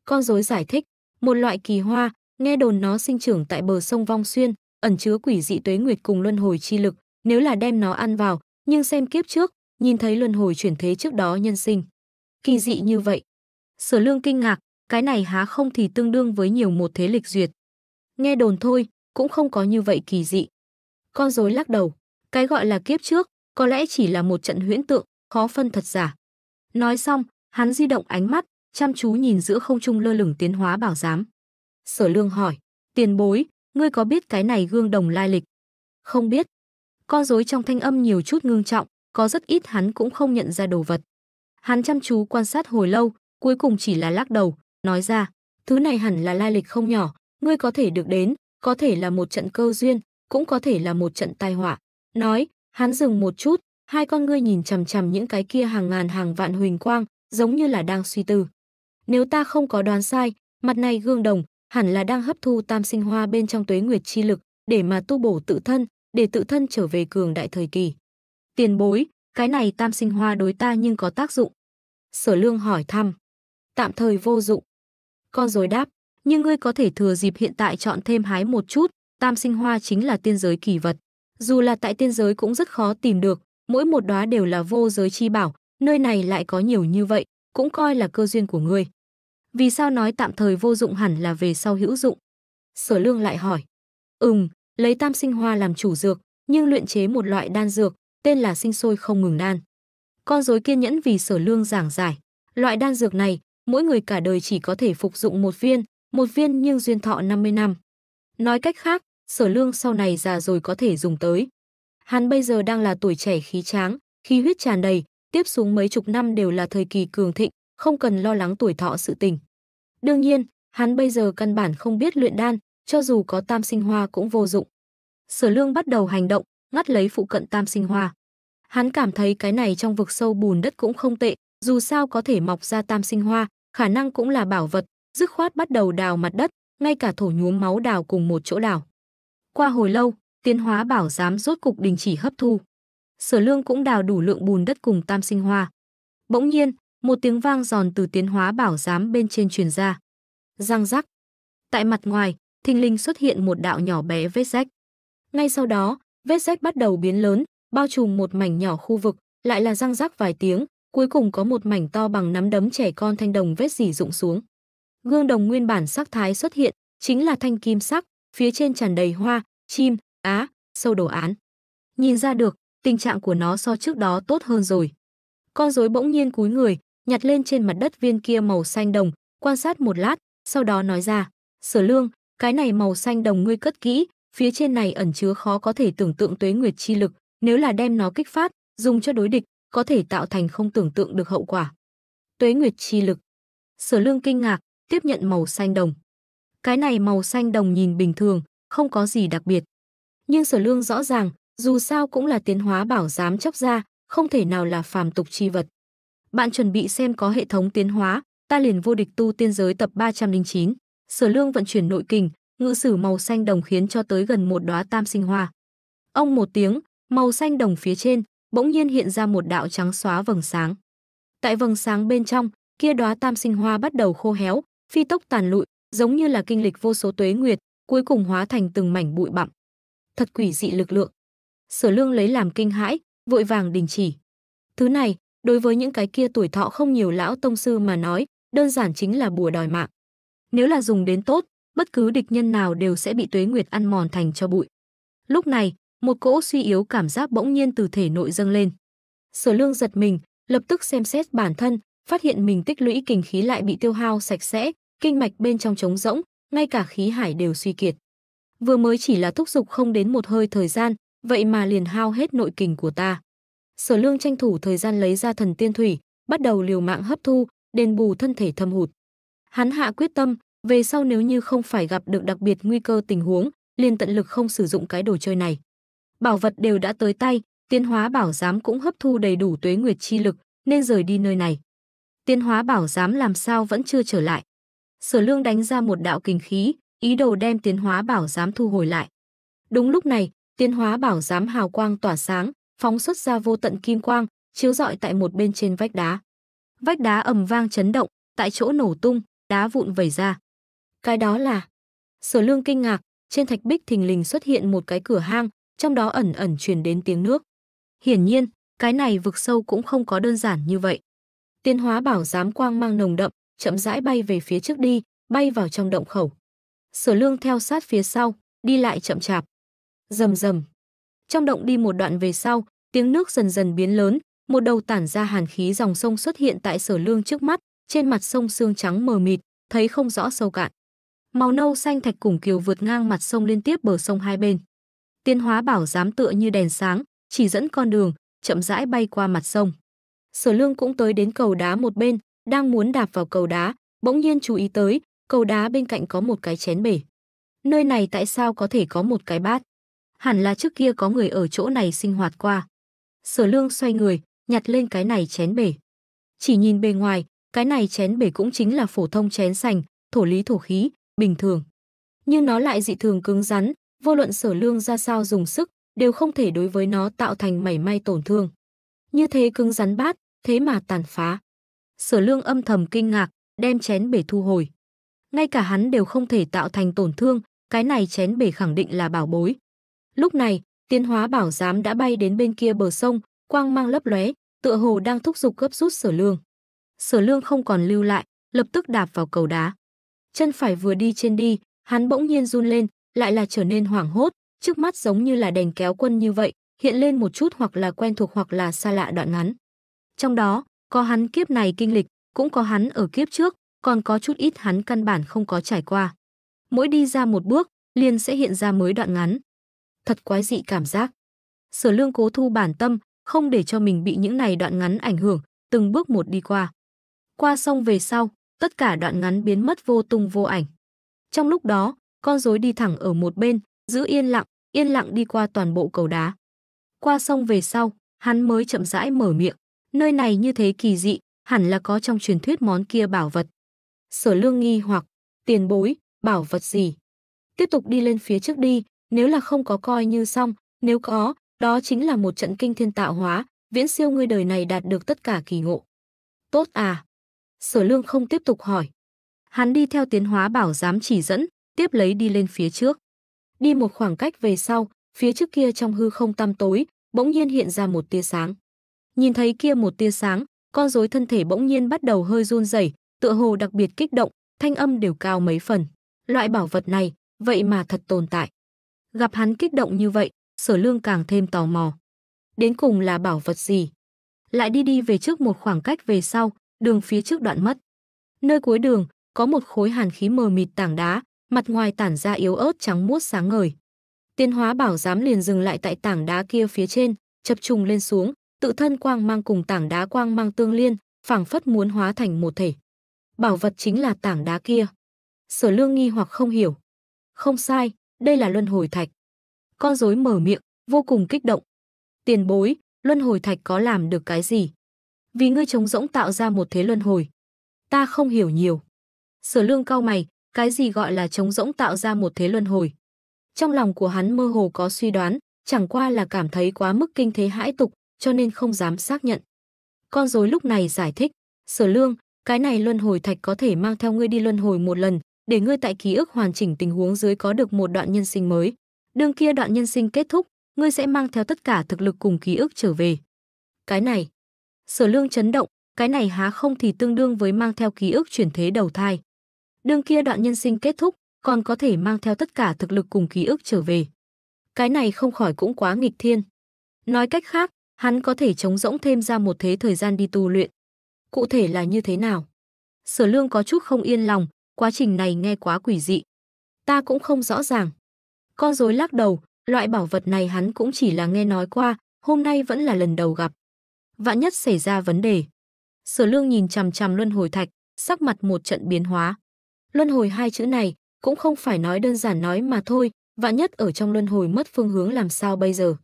Con rối giải thích, một loại kỳ hoa, nghe đồn nó sinh trưởng tại bờ sông Vong Xuyên, ẩn chứa quỷ dị tuế nguyệt cùng luân hồi chi lực, nếu là đem nó ăn vào, nhưng xem kiếp trước, nhìn thấy luân hồi chuyển thế trước đó nhân sinh. Kỳ dị như vậy. Sở lương kinh ngạc, cái này há không thì tương đương với nhiều một thế lịch duyệt. Nghe đồn thôi, cũng không có như vậy kỳ dị. Con rối lắc đầu, cái gọi là kiếp trước, có lẽ chỉ là một trận huyễn tượng, khó phân thật giả. Nói xong, hắn di động ánh mắt, chăm chú nhìn giữa không trung lơ lửng tiến hóa bảo giám. Sở lương hỏi, tiền bối, ngươi có biết cái này gương đồng lai lịch? Không biết, con rối trong thanh âm nhiều chút ngưng trọng, có rất ít hắn cũng không nhận ra đồ vật. Hắn chăm chú quan sát hồi lâu, cuối cùng chỉ là lắc đầu, nói ra, thứ này hẳn là lai lịch không nhỏ, ngươi có thể được đến, có thể là một trận cơ duyên, cũng có thể là một trận tai họa. Nói, hắn dừng một chút, hai con ngươi nhìn chằm chằm những cái kia hàng ngàn hàng vạn huỳnh quang, giống như là đang suy tư. Nếu ta không có đoán sai, mặt này gương đồng hẳn là đang hấp thu tam sinh hoa bên trong tuế nguyệt chi lực để mà tu bổ tự thân, để tự thân trở về cường đại thời kỳ. Tiền bối, cái này tam sinh hoa đối ta nhưng có tác dụng. Sở lương hỏi thăm. Tạm thời vô dụng. Con rồi đáp, nhưng ngươi có thể thừa dịp hiện tại chọn thêm hái một chút, tam sinh hoa chính là tiên giới kỳ vật. Dù là tại tiên giới cũng rất khó tìm được, mỗi một đóa đều là vô giới chi bảo, nơi này lại có nhiều như vậy, cũng coi là cơ duyên của ngươi. Vì sao nói tạm thời vô dụng hẳn là về sau hữu dụng? Sở lương lại hỏi. Ừm, lấy tam sinh hoa làm chủ dược, nhưng luyện chế một loại đan dược, tên là sinh sôi không ngừng đan. Con rối kiên nhẫn vì Sở Lương giảng giải, loại đan dược này, mỗi người cả đời chỉ có thể phục dụng một viên, một viên nhưng duyên thọ 50 năm. Nói cách khác, Sở Lương sau này già rồi có thể dùng tới. Hắn bây giờ đang là tuổi trẻ khí tráng, khí huyết tràn đầy, tiếp xuống mấy chục năm đều là thời kỳ cường thịnh, không cần lo lắng tuổi thọ sự tình. Đương nhiên, hắn bây giờ căn bản không biết luyện đan, cho dù có tam sinh hoa cũng vô dụng. Sở lương bắt đầu hành động, ngắt lấy phụ cận tam sinh hoa. Hắn cảm thấy cái này trong vực sâu bùn đất cũng không tệ, dù sao có thể mọc ra tam sinh hoa, khả năng cũng là bảo vật, dứt khoát bắt đầu đào mặt đất, ngay cả thổ nhuốm máu đào cùng một chỗ đào. Qua hồi lâu, tiến hóa bảo giám rốt cục đình chỉ hấp thu. Sở lương cũng đào đủ lượng bùn đất cùng tam sinh hoa. Bỗng nhiên, một tiếng vang giòn từ tiến hóa bảo giám bên trên truyền ra. Răng rắc. Tại mặt ngoài, thình lình xuất hiện một đạo nhỏ bé vết rách. Ngay sau đó, vết rách bắt đầu biến lớn, bao trùm một mảnh nhỏ khu vực, lại là răng rắc vài tiếng, cuối cùng có một mảnh to bằng nắm đấm trẻ con thanh đồng vết dỉ rụng xuống. Gương đồng nguyên bản sắc thái xuất hiện, chính là thanh kim sắc, phía trên tràn đầy hoa, chim, á, sâu đồ án. Nhìn ra được, tình trạng của nó so trước đó tốt hơn rồi. Con rối bỗng nhiên cúi người, nhặt lên trên mặt đất viên kia màu xanh đồng, quan sát một lát, sau đó nói ra, sở lương, cái này màu xanh đồng ngươi cất kỹ, phía trên này ẩn chứa khó có thể tưởng tượng tuế nguyệt chi lực, nếu là đem nó kích phát, dùng cho đối địch, có thể tạo thành không tưởng tượng được hậu quả. Tuế nguyệt chi lực. Sở Lương kinh ngạc, tiếp nhận màu xanh đồng. Cái này màu xanh đồng nhìn bình thường, không có gì đặc biệt. Nhưng Sở Lương rõ ràng, dù sao cũng là tiến hóa bảo giám chóc ra, không thể nào là phàm tục chi vật. Bạn chuẩn bị xem có hệ thống tiến hóa, ta liền vô địch tu tiên giới tập 309. Sở Lương vận chuyển nội kình, ngự sử màu xanh đồng khiến cho tới gần một đóa tam sinh hoa. Ông một tiếng, màu xanh đồng phía trên bỗng nhiên hiện ra một đạo trắng xóa vầng sáng. Tại vầng sáng bên trong, kia đóa tam sinh hoa bắt đầu khô héo, phi tốc tàn lụi, giống như là kinh lịch vô số tuế nguyệt, cuối cùng hóa thành từng mảnh bụi bặm. Thật quỷ dị lực lượng. Sở Lương lấy làm kinh hãi, vội vàng đình chỉ. Thứ này, đối với những cái kia tuổi thọ không nhiều lão tông sư mà nói, đơn giản chính là bùa đòi mạng. Nếu là dùng đến tốt, bất cứ địch nhân nào đều sẽ bị tuế nguyệt ăn mòn thành cho bụi. Lúc này, một cỗ suy yếu cảm giác bỗng nhiên từ thể nội dâng lên. Sở Lương giật mình, lập tức xem xét bản thân, phát hiện mình tích lũy kinh khí lại bị tiêu hao sạch sẽ, kinh mạch bên trong trống rỗng, ngay cả khí hải đều suy kiệt. Vừa mới chỉ là thúc giục không đến một hơi thời gian, vậy mà liền hao hết nội kình của ta. Sở Lương tranh thủ thời gian lấy ra thần tiên thủy, bắt đầu liều mạng hấp thu, đền bù thân thể thâm hụt. Hắn hạ quyết tâm, về sau nếu như không phải gặp được đặc biệt nguy cơ tình huống, liền tận lực không sử dụng cái đồ chơi này. Bảo vật đều đã tới tay, tiến hóa bảo giám cũng hấp thu đầy đủ tuế nguyệt chi lực, nên rời đi nơi này. Tiến hóa bảo giám làm sao vẫn chưa trở lại. Sở lương đánh ra một đạo kình khí, ý đồ đem tiến hóa bảo giám thu hồi lại. Đúng lúc này, tiến hóa bảo giám hào quang tỏa sáng, phóng xuất ra vô tận kim quang, chiếu rọi tại một bên trên vách đá. Vách đá ầm vang chấn động, tại chỗ nổ tung, đá vụn vẩy ra. Cái đó là... Sở lương kinh ngạc, trên thạch bích thình lình xuất hiện một cái cửa hang, trong đó ẩn ẩn truyền đến tiếng nước. Hiển nhiên, cái này vực sâu cũng không có đơn giản như vậy. Tiên hóa bảo giám quang mang nồng đậm, chậm rãi bay về phía trước đi, bay vào trong động khẩu. Sở lương theo sát phía sau, đi lại chậm chạp. Rầm rầm. Trong động đi một đoạn về sau, tiếng nước dần dần biến lớn, một đầu tản ra hàn khí dòng sông xuất hiện tại sở lương trước mắt, trên mặt sông xương trắng mờ mịt, thấy không rõ sâu cạn màu nâu xanh thạch cùng kiều vượt ngang mặt sông liên tiếp bờ sông hai bên. Tiên hóa bảo giám tựa như đèn sáng, chỉ dẫn con đường, chậm rãi bay qua mặt sông. Sở Lương cũng tới đến cầu đá một bên, đang muốn đạp vào cầu đá, bỗng nhiên chú ý tới, cầu đá bên cạnh có một cái chén bể. Nơi này tại sao có thể có một cái bát? Hẳn là trước kia có người ở chỗ này sinh hoạt qua. Sở Lương xoay người, nhặt lên cái này chén bể. Chỉ nhìn bề ngoài, cái này chén bể cũng chính là phổ thông chén sành, thổ lý thổ khí, bình thường. Nhưng nó lại dị thường cứng rắn, vô luận sở lương ra sao dùng sức, đều không thể đối với nó tạo thành mảy may tổn thương. Như thế cứng rắn bát, thế mà tàn phá. Sở lương âm thầm kinh ngạc, đem chén bể thu hồi. Ngay cả hắn đều không thể tạo thành tổn thương, cái này chén bể khẳng định là bảo bối. Lúc này, tiến hóa bảo giám đã bay đến bên kia bờ sông, quang mang lấp lóe, tựa hồ đang thúc giục gấp rút sở lương. Sở lương không còn lưu lại, lập tức đạp vào cầu đá. Chân phải vừa đi trên đi, hắn bỗng nhiên run lên, lại là trở nên hoảng hốt, trước mắt giống như là đèn kéo quân như vậy, hiện lên một chút hoặc là quen thuộc hoặc là xa lạ đoạn ngắn. Trong đó, có hắn kiếp này kinh lịch, cũng có hắn ở kiếp trước, còn có chút ít hắn căn bản không có trải qua. Mỗi đi ra một bước, liền sẽ hiện ra mới đoạn ngắn. Thật quái dị cảm giác. Sở lương cố thu bản tâm, không để cho mình bị những này đoạn ngắn ảnh hưởng, từng bước một đi qua. Qua xong về sau, tất cả đoạn ngắn biến mất vô tung vô ảnh. Trong lúc đó, con rối đi thẳng ở một bên, giữ yên lặng, yên lặng đi qua toàn bộ cầu đá. Qua sông về sau, hắn mới chậm rãi mở miệng, nơi này như thế kỳ dị, hẳn là có trong truyền thuyết món kia bảo vật. Sở lương nghi hoặc, tiền bối, bảo vật gì? Tiếp tục đi lên phía trước đi, nếu là không có coi như xong, nếu có, đó chính là một trận kinh thiên tạo hóa, viễn siêu người đời này đạt được tất cả kỳ ngộ. Tốt à, sở lương không tiếp tục hỏi. Hắn đi theo tiến hóa bảo giám chỉ dẫn, tiếp lấy đi lên phía trước. Đi một khoảng cách về sau, phía trước kia trong hư không tăm tối, bỗng nhiên hiện ra một tia sáng. Nhìn thấy kia một tia sáng, con rối thân thể bỗng nhiên bắt đầu hơi run rẩy, tựa hồ đặc biệt kích động, thanh âm đều cao mấy phần. Loại bảo vật này, vậy mà thật tồn tại. Gặp hắn kích động như vậy, sở lương càng thêm tò mò. Đến cùng là bảo vật gì? Lại đi đi về trước một khoảng cách về sau, đường phía trước đoạn mất. Nơi cuối đường, có một khối hàn khí mờ mịt tảng đá, mặt ngoài tản ra yếu ớt trắng muốt sáng ngời. Tiên hóa bảo giám liền dừng lại tại tảng đá kia phía trên, chập trùng lên xuống, tự thân quang mang cùng tảng đá quang mang tương liên, phảng phất muốn hóa thành một thể. Bảo vật chính là tảng đá kia. Sở lương nghi hoặc không hiểu. Không sai, đây là luân hồi thạch. Con rối mở miệng, vô cùng kích động. Tiền bối, luân hồi thạch có làm được cái gì? vì ngươi trống rỗng tạo ra một thế luân hồi. Ta không hiểu nhiều. Sở lương cao mày, cái gì gọi là trống rỗng tạo ra một thế luân hồi? Trong lòng của hắn mơ hồ có suy đoán, chẳng qua là cảm thấy quá mức kinh thế hãi tục, cho nên không dám xác nhận. Con rối lúc này giải thích, sở lương, cái này luân hồi thạch có thể mang theo ngươi đi luân hồi một lần, để ngươi tại ký ức hoàn chỉnh tình huống dưới có được một đoạn nhân sinh mới. Đường kia đoạn nhân sinh kết thúc, ngươi sẽ mang theo tất cả thực lực cùng ký ức trở về. Cái này, Sở lương chấn động, cái này há không thì tương đương với mang theo ký ức chuyển thế đầu thai. Đương kia đoạn nhân sinh kết thúc, còn có thể mang theo tất cả thực lực cùng ký ức trở về. Cái này không khỏi cũng quá nghịch thiên. Nói cách khác, hắn có thể chống rỗng thêm ra một thế thời gian đi tu luyện. Cụ thể là như thế nào? Sở lương có chút không yên lòng, quá trình này nghe quá quỷ dị. Ta cũng không rõ ràng. Con rối lắc đầu, loại bảo vật này hắn cũng chỉ là nghe nói qua, hôm nay vẫn là lần đầu gặp vạn nhất xảy ra vấn đề. Sở Lương nhìn chằm chằm luân hồi thạch, sắc mặt một trận biến hóa. Luân hồi hai chữ này cũng không phải nói đơn giản nói mà thôi, vạn nhất ở trong luân hồi mất phương hướng làm sao bây giờ.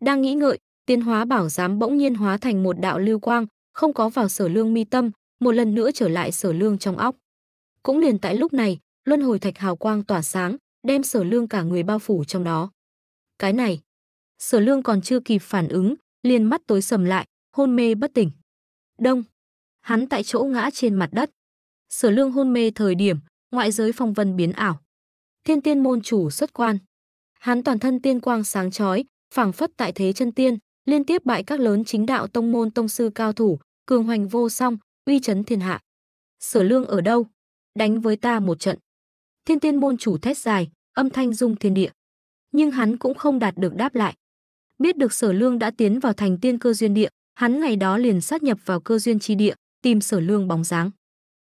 Đang nghĩ ngợi, tiên hóa bảo giám bỗng nhiên hóa thành một đạo lưu quang, không có vào sở lương mi tâm, một lần nữa trở lại sở lương trong óc. Cũng liền tại lúc này, luân hồi thạch hào quang tỏa sáng, đem sở lương cả người bao phủ trong đó. Cái này, sở lương còn chưa kịp phản ứng, liền mắt tối sầm lại, hôn mê bất tỉnh. Đông. Hắn tại chỗ ngã trên mặt đất. Sở lương hôn mê thời điểm, ngoại giới phong vân biến ảo. Thiên tiên môn chủ xuất quan. Hắn toàn thân tiên quang sáng chói, phảng phất tại thế chân tiên, liên tiếp bại các lớn chính đạo tông môn tông sư cao thủ, cường hoành vô song, uy chấn thiên hạ. Sở lương ở đâu? Đánh với ta một trận. Thiên tiên môn chủ thét dài, âm thanh rung thiên địa. Nhưng hắn cũng không đạt được đáp lại. Biết được sở lương đã tiến vào thành tiên cơ duyên địa, hắn ngày đó liền sát nhập vào cơ duyên chi địa, tìm Sở Lương bóng dáng.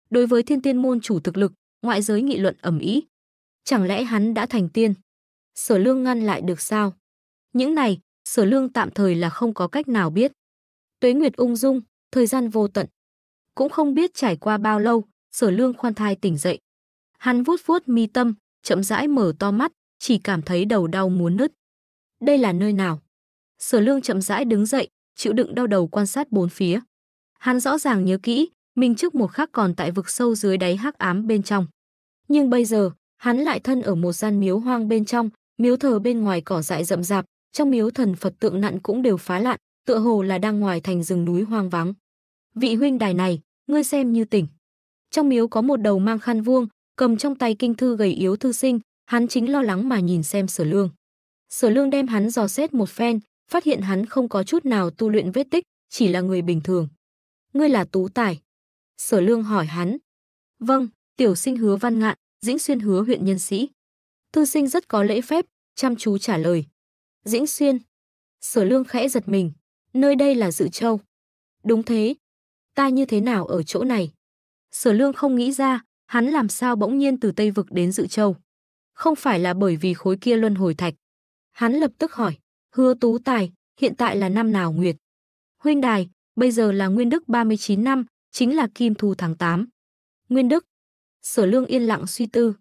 Đối với Thiên Tiên môn chủ thực lực, ngoại giới nghị luận ẩm ý Chẳng lẽ hắn đã thành tiên? Sở Lương ngăn lại được sao? Những này, Sở Lương tạm thời là không có cách nào biết. Tuế Nguyệt ung dung, thời gian vô tận. Cũng không biết trải qua bao lâu, Sở Lương khoan thai tỉnh dậy. Hắn vuốt vuốt mi tâm, chậm rãi mở to mắt, chỉ cảm thấy đầu đau muốn nứt. Đây là nơi nào? Sở Lương chậm rãi đứng dậy, chịu đựng đau đầu quan sát bốn phía. Hắn rõ ràng nhớ kỹ, mình trước một khắc còn tại vực sâu dưới đáy hắc ám bên trong. Nhưng bây giờ, hắn lại thân ở một gian miếu hoang bên trong, miếu thờ bên ngoài cỏ dại rậm rạp, trong miếu thần Phật tượng nặn cũng đều phá lạn, tựa hồ là đang ngoài thành rừng núi hoang vắng. Vị huynh đài này, ngươi xem như tỉnh. Trong miếu có một đầu mang khăn vuông, cầm trong tay kinh thư gầy yếu thư sinh, hắn chính lo lắng mà nhìn xem Sở Lương. Sở Lương đem hắn dò xét một phen, phát hiện hắn không có chút nào tu luyện vết tích, chỉ là người bình thường. Ngươi là tú tài. Sở lương hỏi hắn. Vâng, tiểu sinh hứa văn ngạn, dĩnh xuyên hứa huyện nhân sĩ. Tư sinh rất có lễ phép, chăm chú trả lời. Dĩnh xuyên. Sở lương khẽ giật mình. Nơi đây là dự châu. Đúng thế. Ta như thế nào ở chỗ này? Sở lương không nghĩ ra, hắn làm sao bỗng nhiên từ Tây Vực đến dự châu. Không phải là bởi vì khối kia luân hồi thạch. Hắn lập tức hỏi. Hứa Tú Tài, hiện tại là năm nào nguyệt? Huynh đài, bây giờ là Nguyên Đức 39 năm, chính là Kim Thu tháng 8. Nguyên Đức. Sở Lương yên lặng suy tư.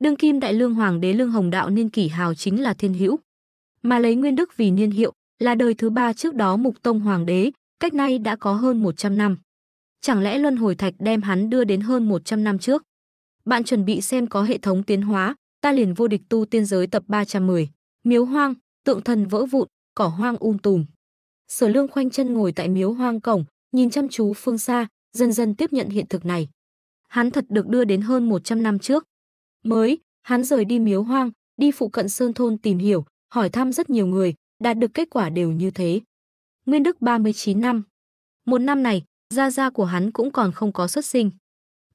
Đương kim đại lương hoàng đế Lương Hồng Đạo niên kỷ hào chính là Thiên Hữu, mà lấy Nguyên Đức vì niên hiệu, là đời thứ ba trước đó Mục Tông hoàng đế, cách nay đã có hơn 100 năm. Chẳng lẽ Luân Hồi Thạch đem hắn đưa đến hơn 100 năm trước? Bạn chuẩn bị xem có hệ thống tiến hóa, ta liền vô địch tu tiên giới tập 310, Miếu Hoang, tượng thần vỡ vụn, cỏ hoang um tùm. Sở Lương khoanh chân ngồi tại miếu hoang cổng, nhìn chăm chú phương xa, dần dần tiếp nhận hiện thực này. Hắn thật được đưa đến hơn 100 năm trước. Mới, hắn rời đi miếu hoang, đi phụ cận sơn thôn tìm hiểu, hỏi thăm rất nhiều người, đạt được kết quả đều như thế. Nguyên Đức 39 năm. Một năm này, gia gia của hắn cũng còn không có xuất sinh.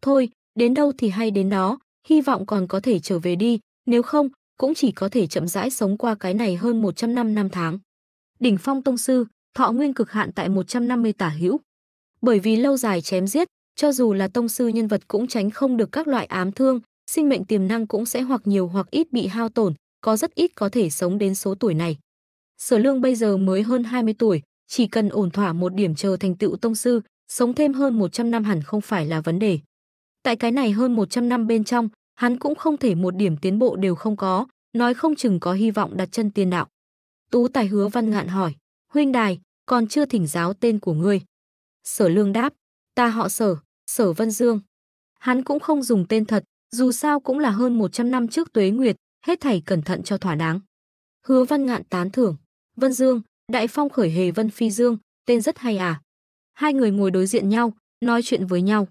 Thôi, đến đâu thì hay đến đó, hy vọng còn có thể trở về đi, nếu không, cũng chỉ có thể chậm rãi sống qua cái này hơn 100 năm năm tháng. Đỉnh phong tông sư, thọ nguyên cực hạn tại 150 tả hữu. Bởi vì lâu dài chém giết, cho dù là tông sư nhân vật cũng tránh không được các loại ám thương, sinh mệnh tiềm năng cũng sẽ hoặc nhiều hoặc ít bị hao tổn, có rất ít có thể sống đến số tuổi này. Sở Lương bây giờ mới hơn 20 tuổi, chỉ cần ổn thỏa một điểm chờ thành tựu tông sư, sống thêm hơn 100 năm hẳn không phải là vấn đề. Tại cái này hơn 100 năm bên trong, hắn cũng không thể một điểm tiến bộ đều không có, nói không chừng có hy vọng đặt chân tiền đạo. Tú Tài hứa văn ngạn hỏi, huynh đài, còn chưa thỉnh giáo tên của ngươi. Sở Lương đáp, ta họ Sở, Sở Vân Dương. Hắn cũng không dùng tên thật, dù sao cũng là hơn 100 năm trước tuế nguyệt, hết thảy cẩn thận cho thỏa đáng. Hứa văn ngạn tán thưởng, Vân Dương, Đại Phong khởi hề Vân Phi Dương, tên rất hay à. Hai người ngồi đối diện nhau, nói chuyện với nhau.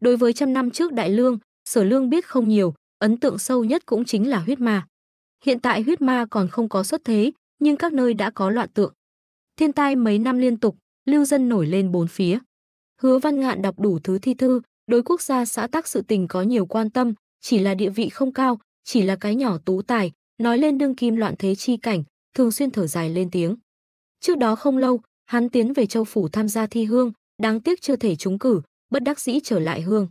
Đối với trăm năm trước Đại Lương, Sở Lương biết không nhiều, ấn tượng sâu nhất cũng chính là huyết ma. Hiện tại huyết ma còn không có xuất thế, nhưng các nơi đã có loạn tượng. Thiên tai mấy năm liên tục, lưu dân nổi lên bốn phía. Hứa Văn Ngạn đọc đủ thứ thi thư, đối quốc gia xã tắc sự tình có nhiều quan tâm, chỉ là địa vị không cao, chỉ là cái nhỏ tú tài, nói lên đương kim loạn thế chi cảnh, thường xuyên thở dài lên tiếng. Trước đó không lâu, hắn tiến về châu phủ tham gia thi hương, đáng tiếc chưa thể trúng cử, bất đắc dĩ trở lại hương.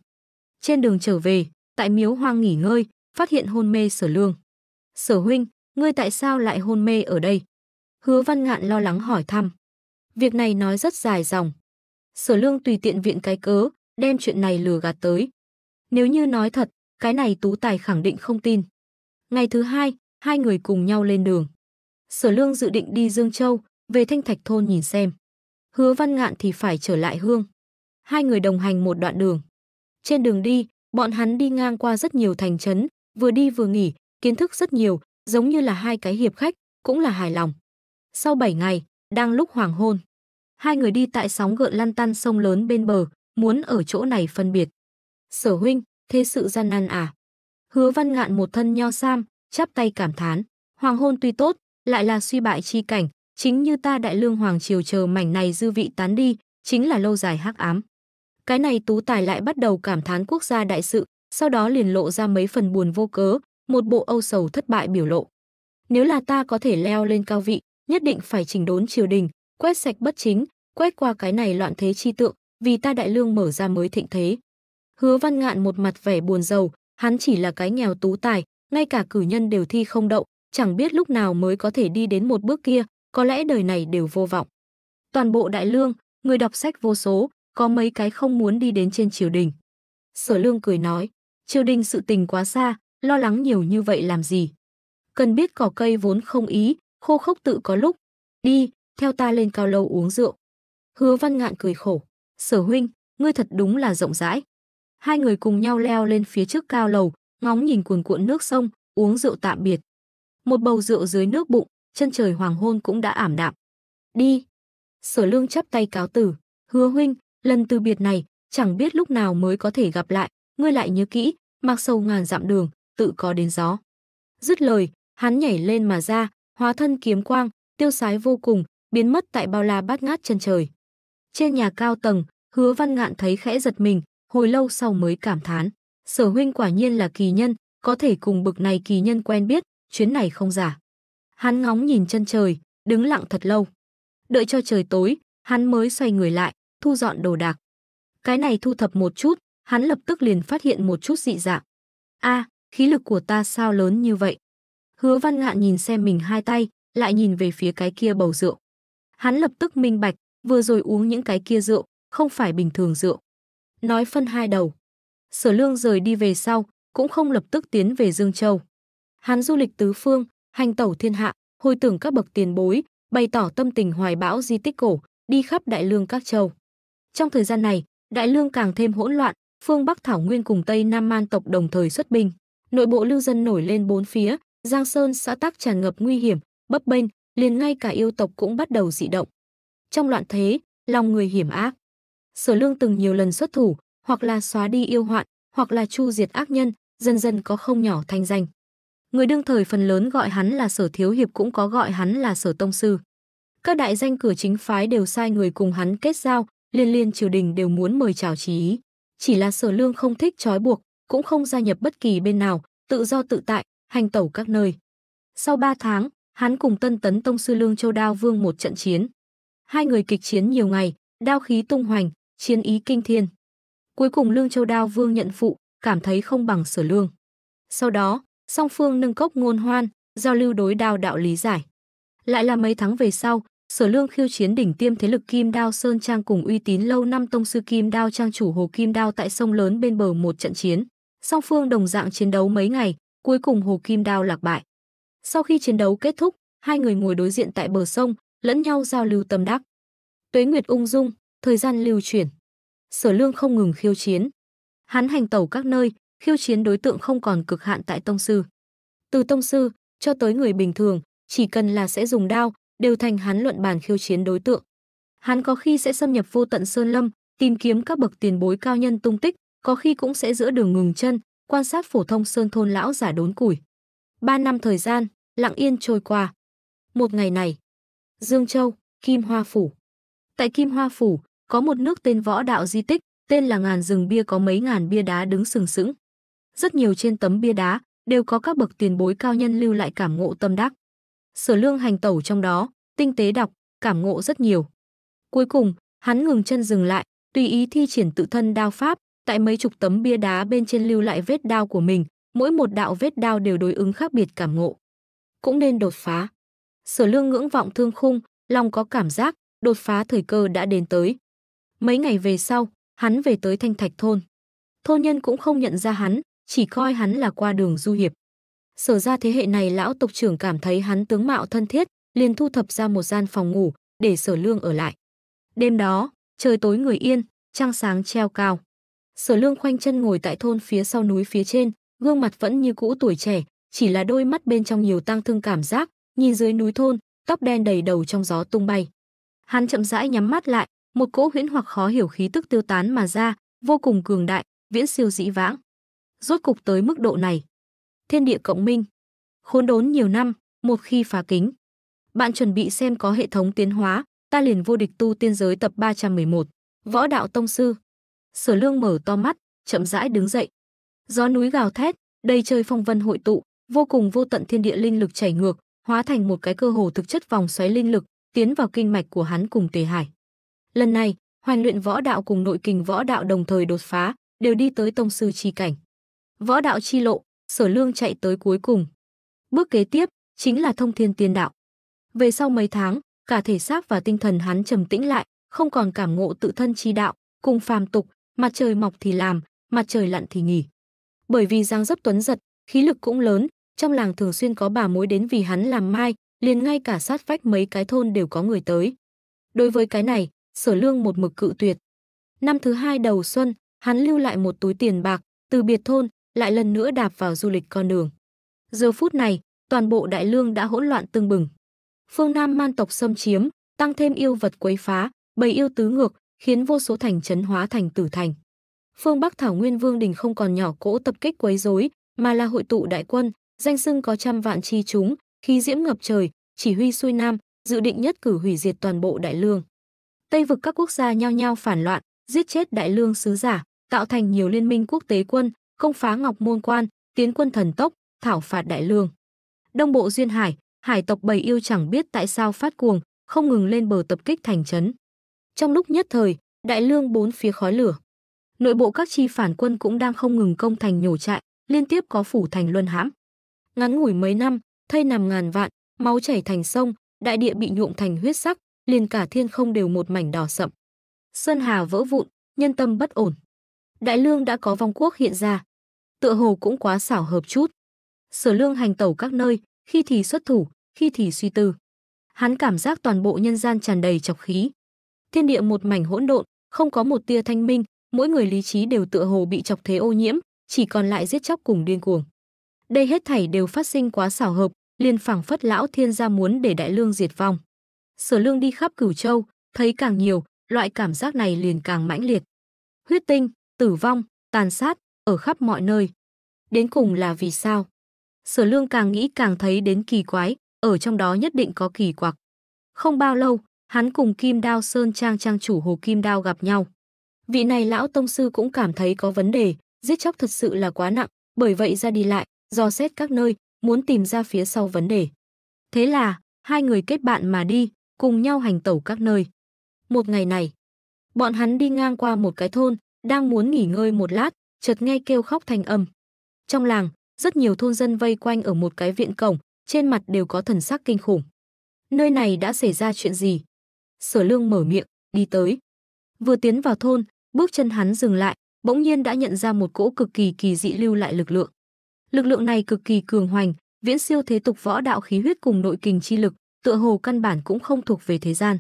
Trên đường trở về, tại miếu hoang nghỉ ngơi, phát hiện hôn mê sở lương. Sở huynh, ngươi tại sao lại hôn mê ở đây? Hứa văn ngạn lo lắng hỏi thăm. Việc này nói rất dài dòng. Sở lương tùy tiện viện cái cớ, đem chuyện này lừa gạt tới. Nếu như nói thật, cái này tú tài khẳng định không tin. Ngày thứ hai, hai người cùng nhau lên đường. Sở lương dự định đi Dương Châu, về Thanh Thạch Thôn nhìn xem. Hứa văn ngạn thì phải trở lại Hương. Hai người đồng hành một đoạn đường. Trên đường đi, bọn hắn đi ngang qua rất nhiều thành trấn, vừa đi vừa nghỉ, kiến thức rất nhiều, giống như là hai cái hiệp khách, cũng là hài lòng. Sau 7 ngày, đang lúc hoàng hôn, hai người đi tại sóng gợn lăn tăn sông lớn bên bờ, muốn ở chỗ này phân biệt. Sở huynh, thế sự gian nan à? Hứa văn ngạn một thân nho sam, chắp tay cảm thán. Hoàng hôn tuy tốt, lại là suy bại chi cảnh, chính như ta đại lương hoàng triều chờ mảnh này dư vị tán đi, chính là lâu dài hắc ám. Cái này tú tài lại bắt đầu cảm thán quốc gia đại sự, sau đó liền lộ ra mấy phần buồn vô cớ, một bộ âu sầu thất bại biểu lộ. Nếu là ta có thể leo lên cao vị, nhất định phải chỉnh đốn triều đình, quét sạch bất chính, quét qua cái này loạn thế chi tượng, vì ta đại lương mở ra mới thịnh thế. Hứa Văn Ngạn một mặt vẻ buồn rầu, hắn chỉ là cái nghèo tú tài, ngay cả cử nhân đều thi không đậu, chẳng biết lúc nào mới có thể đi đến một bước kia, có lẽ đời này đều vô vọng. Toàn bộ đại lương, người đọc sách vô số, có mấy cái không muốn đi đến trên triều đình. Sở lương cười nói, triều đình sự tình quá xa, lo lắng nhiều như vậy làm gì. Cần biết cỏ cây vốn không ý, khô khốc tự có lúc. Đi, theo ta lên cao lâu uống rượu. Hứa văn ngạn cười khổ. Sở huynh, ngươi thật đúng là rộng rãi. Hai người cùng nhau leo lên phía trước cao lầu, ngóng nhìn cuồn cuộn nước sông, uống rượu tạm biệt. Một bầu rượu dưới nước bụng, chân trời hoàng hôn cũng đã ảm đạm. Đi. Sở lương chắp tay cáo tử. Hứa huynh, lần từ biệt này chẳng biết lúc nào mới có thể gặp lại ngươi lại nhớ kỹ mặc sâu ngàn dặm đường tự có đến gió dứt lời hắn nhảy lên mà ra hóa thân kiếm quang tiêu sái vô cùng biến mất tại bao la bát ngát chân trời trên nhà cao tầng hứa văn ngạn thấy khẽ giật mình hồi lâu sau mới cảm thán sở huynh quả nhiên là kỳ nhân có thể cùng bực này kỳ nhân quen biết chuyến này không giả hắn ngóng nhìn chân trời đứng lặng thật lâu đợi cho trời tối hắn mới xoay người lại thu dọn đồ đạc. Cái này thu thập một chút, hắn lập tức liền phát hiện một chút dị dạng. A, khí lực của ta sao lớn như vậy? Hứa Văn Ngạn nhìn xem mình hai tay, lại nhìn về phía cái kia bầu rượu. Hắn lập tức minh bạch, vừa rồi uống những cái kia rượu, không phải bình thường rượu. Nói phân hai đầu. Sở Lương rời đi về sau, cũng không lập tức tiến về Dương Châu. Hắn du lịch tứ phương, hành tẩu thiên hạ, hồi tưởng các bậc tiền bối, bày tỏ tâm tình hoài bão di tích cổ, đi khắp đại lương các châu. Trong thời gian này, Đại Lương càng thêm hỗn loạn, phương Bắc Thảo Nguyên cùng Tây Nam Man tộc đồng thời xuất binh. Nội bộ lưu dân nổi lên bốn phía, Giang Sơn xã tắc tràn ngập nguy hiểm, bấp bênh, liền ngay cả yêu tộc cũng bắt đầu dị động. Trong loạn thế, lòng người hiểm ác. Sở Lương từng nhiều lần xuất thủ, hoặc là xóa đi yêu hoạn, hoặc là chu diệt ác nhân, dần dần có không nhỏ thanh danh. Người đương thời phần lớn gọi hắn là Sở Thiếu Hiệp cũng có gọi hắn là Sở Tông Sư. Các đại danh cửa chính phái đều sai người cùng hắn kết giao, liên liên triều đình đều muốn mời chào trí. Chỉ là sở lương không thích trói buộc, cũng không gia nhập bất kỳ bên nào, tự do tự tại, hành tẩu các nơi. Sau 3 tháng, hắn cùng tân tấn tông sư lương châu đao vương một trận chiến. Hai người kịch chiến nhiều ngày, đao khí tung hoành, chiến ý kinh thiên. Cuối cùng lương châu đao vương nhận phụ, cảm thấy không bằng sở lương. Sau đó, song phương nâng cốc ngôn hoan, giao lưu đối đao đạo lý giải. Lại là mấy tháng về sau, Sở Lương khiêu chiến đỉnh tiêm thế lực Kim Đao Sơn Trang cùng uy tín lâu năm tông sư Kim Đao Trang chủ Hồ Kim Đao tại sông lớn bên bờ một trận chiến. Song phương đồng dạng chiến đấu mấy ngày, cuối cùng Hồ Kim Đao lạc bại. Sau khi chiến đấu kết thúc, hai người ngồi đối diện tại bờ sông, lẫn nhau giao lưu tâm đắc. Tuế Nguyệt ung dung, thời gian lưu chuyển. Sở Lương không ngừng khiêu chiến. Hắn hành tẩu các nơi, khiêu chiến đối tượng không còn cực hạn tại tông sư. Từ tông sư cho tới người bình thường, chỉ cần là sẽ dùng đao, đều thành hắn luận bàn khiêu chiến đối tượng. Hắn có khi sẽ xâm nhập vô tận sơn lâm, tìm kiếm các bậc tiền bối cao nhân tung tích, có khi cũng sẽ giữa đường ngừng chân, quan sát phổ thông sơn thôn lão giả đốn củi. Ba năm thời gian, lặng yên trôi qua. Một ngày này, Dương Châu, Kim Hoa Phủ. Tại Kim Hoa Phủ, có một nước tên võ đạo di tích, tên là ngàn rừng bia có mấy ngàn bia đá đứng sừng sững. Rất nhiều trên tấm bia đá đều có các bậc tiền bối cao nhân lưu lại cảm ngộ tâm đắc sở lương hành tẩu trong đó, tinh tế đọc, cảm ngộ rất nhiều. Cuối cùng, hắn ngừng chân dừng lại, tùy ý thi triển tự thân đao pháp, tại mấy chục tấm bia đá bên trên lưu lại vết đao của mình, mỗi một đạo vết đao đều đối ứng khác biệt cảm ngộ. Cũng nên đột phá. Sở Lương ngưỡng vọng thương khung, lòng có cảm giác đột phá thời cơ đã đến tới. Mấy ngày về sau, hắn về tới Thanh Thạch thôn. Thôn nhân cũng không nhận ra hắn, chỉ coi hắn là qua đường du hiệp. Sở ra thế hệ này lão tộc trưởng cảm thấy hắn tướng mạo thân thiết, liền thu thập ra một gian phòng ngủ để sở lương ở lại. Đêm đó, trời tối người yên, trăng sáng treo cao. Sở lương khoanh chân ngồi tại thôn phía sau núi phía trên, gương mặt vẫn như cũ tuổi trẻ, chỉ là đôi mắt bên trong nhiều tăng thương cảm giác, nhìn dưới núi thôn, tóc đen đầy đầu trong gió tung bay. Hắn chậm rãi nhắm mắt lại, một cỗ huyễn hoặc khó hiểu khí tức tiêu tán mà ra, vô cùng cường đại, viễn siêu dĩ vãng. Rốt cục tới mức độ này, thiên địa cộng minh. Khốn đốn nhiều năm, một khi phá kính. Bạn chuẩn bị xem có hệ thống tiến hóa, ta liền vô địch tu tiên giới tập 311, Võ đạo tông sư. Sở Lương mở to mắt, chậm rãi đứng dậy. Gió núi gào thét, đây chơi phong vân hội tụ, vô cùng vô tận thiên địa linh lực chảy ngược, hóa thành một cái cơ hồ thực chất vòng xoáy linh lực, tiến vào kinh mạch của hắn cùng Tề Hải. Lần này, hoàn luyện võ đạo cùng nội kình võ đạo đồng thời đột phá, đều đi tới tông sư chi cảnh. Võ đạo chi lộ, sở lương chạy tới cuối cùng. Bước kế tiếp chính là thông thiên tiên đạo. Về sau mấy tháng, cả thể xác và tinh thần hắn trầm tĩnh lại, không còn cảm ngộ tự thân chi đạo, cùng phàm tục, mặt trời mọc thì làm, mặt trời lặn thì nghỉ. Bởi vì giang dấp tuấn giật, khí lực cũng lớn, trong làng thường xuyên có bà mối đến vì hắn làm mai, liền ngay cả sát vách mấy cái thôn đều có người tới. Đối với cái này, sở lương một mực cự tuyệt. Năm thứ hai đầu xuân, hắn lưu lại một túi tiền bạc, từ biệt thôn, lại lần nữa đạp vào du lịch con đường. Giờ phút này, toàn bộ đại lương đã hỗn loạn tương bừng. Phương Nam man tộc xâm chiếm, tăng thêm yêu vật quấy phá, bầy yêu tứ ngược, khiến vô số thành trấn hóa thành tử thành. Phương Bắc Thảo Nguyên Vương Đình không còn nhỏ cỗ tập kích quấy rối, mà là hội tụ đại quân, danh xưng có trăm vạn chi chúng, khí diễm ngập trời, chỉ huy xuôi nam, dự định nhất cử hủy diệt toàn bộ đại lương. Tây vực các quốc gia nhao nhau phản loạn, giết chết đại lương sứ giả, tạo thành nhiều liên minh quốc tế quân, công phá ngọc môn quan, tiến quân thần tốc, thảo phạt đại lương. Đông bộ duyên hải, hải tộc bầy yêu chẳng biết tại sao phát cuồng, không ngừng lên bờ tập kích thành trấn. Trong lúc nhất thời, đại lương bốn phía khói lửa. Nội bộ các chi phản quân cũng đang không ngừng công thành nhổ trại, liên tiếp có phủ thành luân hãm. Ngắn ngủi mấy năm, thây nằm ngàn vạn, máu chảy thành sông, đại địa bị nhuộm thành huyết sắc, liền cả thiên không đều một mảnh đỏ sậm. Sơn hà vỡ vụn, nhân tâm bất ổn. Đại Lương đã có vong quốc hiện ra. Tựa hồ cũng quá xảo hợp chút. Sở Lương hành tẩu các nơi, khi thì xuất thủ, khi thì suy tư. Hắn cảm giác toàn bộ nhân gian tràn đầy chọc khí. Thiên địa một mảnh hỗn độn, không có một tia thanh minh, mỗi người lý trí đều tựa hồ bị chọc thế ô nhiễm, chỉ còn lại giết chóc cùng điên cuồng. Đây hết thảy đều phát sinh quá xảo hợp, liền phảng phất lão thiên gia muốn để đại lương diệt vong. Sở Lương đi khắp Cửu Châu, thấy càng nhiều, loại cảm giác này liền càng mãnh liệt. Huyết tinh, tử vong, tàn sát ở khắp mọi nơi. Đến cùng là vì sao? Sở Lương càng nghĩ càng thấy đến kỳ quái, ở trong đó nhất định có kỳ quặc. Không bao lâu, hắn cùng Kim Đao Sơn Trang trang chủ Hồ Kim Đao gặp nhau. Vị này lão tông sư cũng cảm thấy có vấn đề, giết chóc thật sự là quá nặng, bởi vậy ra đi lại, dò xét các nơi, muốn tìm ra phía sau vấn đề. Thế là, hai người kết bạn mà đi, cùng nhau hành tẩu các nơi. Một ngày này, bọn hắn đi ngang qua một cái thôn, đang muốn nghỉ ngơi một lát, chợt nghe kêu khóc thành âm. Trong làng, rất nhiều thôn dân vây quanh ở một cái viện cổng, trên mặt đều có thần sắc kinh khủng. Nơi này đã xảy ra chuyện gì? Sở Lương mở miệng, đi tới. Vừa tiến vào thôn, bước chân hắn dừng lại, bỗng nhiên đã nhận ra một cỗ cực kỳ kỳ dị lưu lại lực lượng. Lực lượng này cực kỳ cường hoành, viễn siêu thế tục võ đạo khí huyết cùng nội kình chi lực, tựa hồ căn bản cũng không thuộc về thế gian.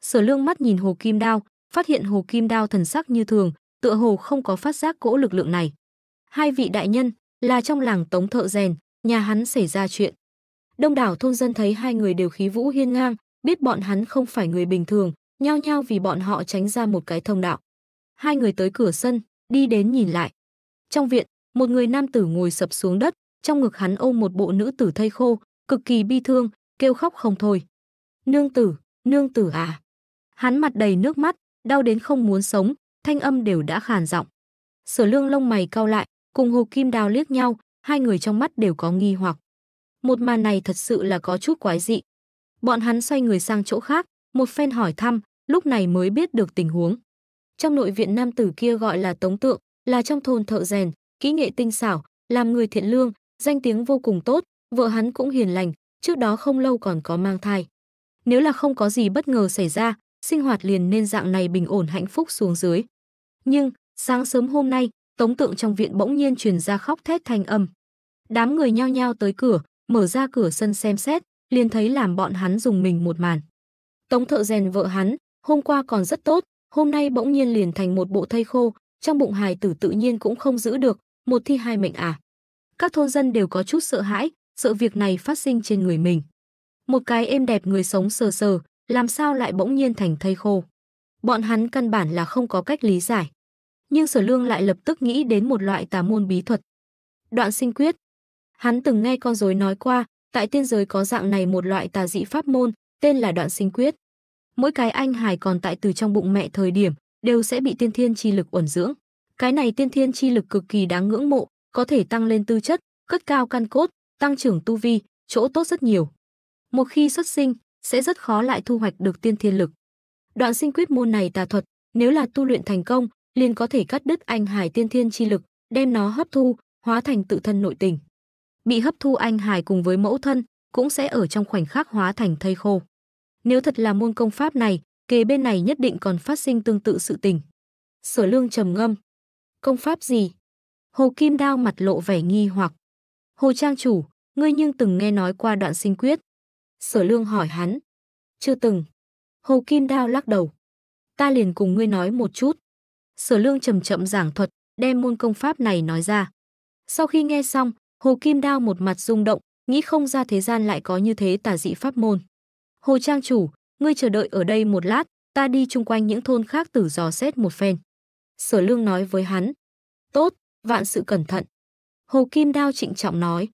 Sở Lương mắt nhìn Hồ Kim Đao, phát hiện Hồ Kim Đao thần sắc như thường, tựa hồ không có phát giác cỗ lực lượng này. Hai vị đại nhân là trong làng tống thợ rèn, nhà hắn xảy ra chuyện. Đông đảo thôn dân thấy hai người đều khí vũ hiên ngang, biết bọn hắn không phải người bình thường, nhao nhao vì bọn họ tránh ra một cái thông đạo. Hai người tới cửa sân, đi đến nhìn lại. Trong viện, một người nam tử ngồi sập xuống đất, trong ngực hắn ôm một bộ nữ tử thây khô, cực kỳ bi thương, kêu khóc không thôi. Nương tử, nương tử à! Hắn mặt đầy nước mắt, đau đến không muốn sống, thanh âm đều đã khàn giọng. Sở Lương lông mày cau lại, cùng Hồ Kim Đào liếc nhau, hai người trong mắt đều có nghi hoặc. Một màn này thật sự là có chút quái dị. Bọn hắn xoay người sang chỗ khác, một phen hỏi thăm, lúc này mới biết được tình huống. Trong nội viện nam tử kia gọi là Tống Tượng, là trong thôn thợ rèn, kỹ nghệ tinh xảo, làm người thiện lương, danh tiếng vô cùng tốt, vợ hắn cũng hiền lành, trước đó không lâu còn có mang thai. Nếu là không có gì bất ngờ xảy ra, sinh hoạt liền nên dạng này bình ổn hạnh phúc xuống dưới. Nhưng, sáng sớm hôm nay, tống tượng trong viện bỗng nhiên truyền ra khóc thét thành âm. Đám người nhao nhao tới cửa, mở ra cửa sân xem xét, liền thấy làm bọn hắn dùng mình một màn. Tống thợ rèn vợ hắn, hôm qua còn rất tốt, hôm nay bỗng nhiên liền thành một bộ thây khô, trong bụng hài tử tự nhiên cũng không giữ được, một thi hai mệnh à. Các thôn dân đều có chút sợ hãi, sợ việc này phát sinh trên người mình. Một cái êm đẹp người sống sờ sờ, làm sao lại bỗng nhiên thành thây khô. Bọn hắn căn bản là không có cách lý giải nhưng sở lương lại lập tức nghĩ đến một loại tà môn bí thuật. Đoạn sinh quyết. Hắn từng nghe con rối nói qua, tại tiên giới có dạng này một loại tà dị pháp môn, tên là đoạn sinh quyết. Mỗi cái anh hải còn tại từ trong bụng mẹ thời điểm, đều sẽ bị tiên thiên chi lực uẩn dưỡng. Cái này tiên thiên chi lực cực kỳ đáng ngưỡng mộ, có thể tăng lên tư chất, cất cao căn cốt, tăng trưởng tu vi, chỗ tốt rất nhiều. Một khi xuất sinh, sẽ rất khó lại thu hoạch được tiên thiên lực. Đoạn sinh quyết môn này tà thuật, nếu là tu luyện thành công, liền có thể cắt đứt anh hải tiên thiên chi lực, đem nó hấp thu, hóa thành tự thân nội tình. Bị hấp thu anh hải cùng với mẫu thân, cũng sẽ ở trong khoảnh khắc hóa thành thây khô. Nếu thật là môn công pháp này, kế bên này nhất định còn phát sinh tương tự sự tình. Sở Lương trầm ngâm. Công pháp gì? Hồ Kim Đao mặt lộ vẻ nghi hoặc. Hồ Trang chủ, ngươi nhưng từng nghe nói qua đoạn sinh quyết. Sở Lương hỏi hắn. Chưa từng. Hồ Kim Đao lắc đầu. Ta liền cùng ngươi nói một chút. Sở Lương chậm chậm giảng thuật, đem môn công pháp này nói ra. Sau khi nghe xong, Hồ Kim Đao một mặt rung động, nghĩ không ra thế gian lại có như thế tà dị pháp môn. Hồ Trang chủ, ngươi chờ đợi ở đây một lát, ta đi chung quanh những thôn khác tử dò xét một phen. Sở Lương nói với hắn. Tốt, vạn sự cẩn thận. Hồ Kim Đao trịnh trọng nói.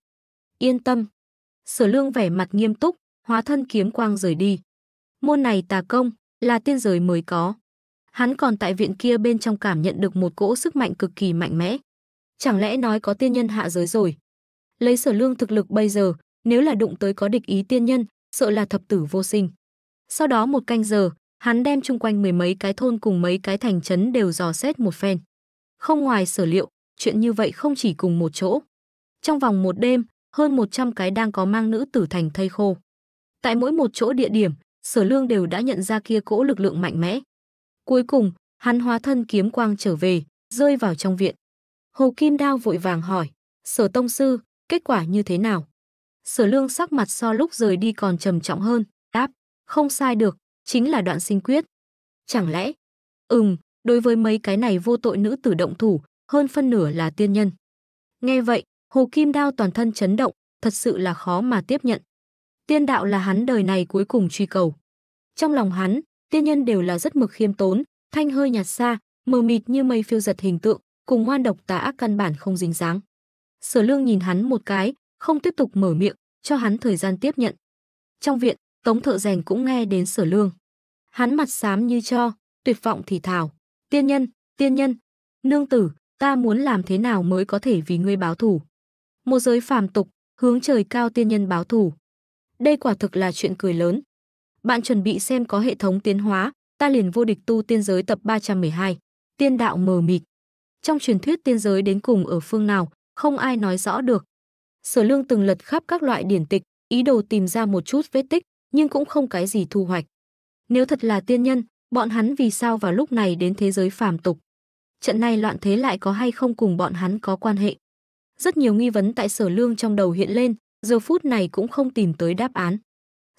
Yên tâm. Sở Lương vẻ mặt nghiêm túc, hóa thân kiếm quang rời đi. Môn này tà công, là tiên giới mới có. Hắn còn tại viện kia bên trong cảm nhận được một cỗ sức mạnh cực kỳ mạnh mẽ. Chẳng lẽ nói có tiên nhân hạ giới rồi? Lấy sở lương thực lực bây giờ, nếu là đụng tới có địch ý tiên nhân, sợ là thập tử vô sinh. Sau đó một canh giờ, hắn đem chung quanh mười mấy cái thôn cùng mấy cái thành trấn đều dò xét một phen. Không ngoài sở liệu, chuyện như vậy không chỉ cùng một chỗ. Trong vòng một đêm, hơn 100 cái đang có mang nữ tử thành thây khô. Tại mỗi một chỗ địa điểm, sở lương đều đã nhận ra kia cỗ lực lượng mạnh mẽ. Cuối cùng, hắn hóa thân kiếm quang trở về, rơi vào trong viện. Hồ Kim Đao vội vàng hỏi, sở tông sư, kết quả như thế nào? Sở lương sắc mặt so lúc rời đi còn trầm trọng hơn, đáp, không sai được, chính là đoạn sinh quyết. Chẳng lẽ, ừm, đối với mấy cái này vô tội nữ tử động thủ, hơn phân nửa là tiên nhân. Nghe vậy, Hồ Kim Đao toàn thân chấn động, thật sự là khó mà tiếp nhận. Tiên đạo là hắn đời này cuối cùng truy cầu. Trong lòng hắn, tiên nhân đều là rất mực khiêm tốn, thanh hơi nhạt xa, mờ mịt như mây phiêu giật hình tượng, cùng ngoan độc tà ác căn bản không dính dáng. Sở Lương nhìn hắn một cái, không tiếp tục mở miệng, cho hắn thời gian tiếp nhận. Trong viện, Tống Thợ Rèn cũng nghe đến Sở Lương. Hắn mặt xám như cho, tuyệt vọng thì thào, "Tiên nhân, tiên nhân, nương tử, ta muốn làm thế nào mới có thể vì ngươi báo thù?" Một giới phàm tục, hướng trời cao tiên nhân báo thù. Đây quả thực là chuyện cười lớn bạn chuẩn bị xem có hệ thống tiến hóa, ta liền vô địch tu tiên giới tập 312, tiên đạo mờ mịt. Trong truyền thuyết tiên giới đến cùng ở phương nào, không ai nói rõ được. Sở Lương từng lật khắp các loại điển tịch, ý đồ tìm ra một chút vết tích, nhưng cũng không cái gì thu hoạch. Nếu thật là tiên nhân, bọn hắn vì sao vào lúc này đến thế giới phàm tục? Trận này loạn thế lại có hay không cùng bọn hắn có quan hệ? Rất nhiều nghi vấn tại Sở Lương trong đầu hiện lên, giờ phút này cũng không tìm tới đáp án.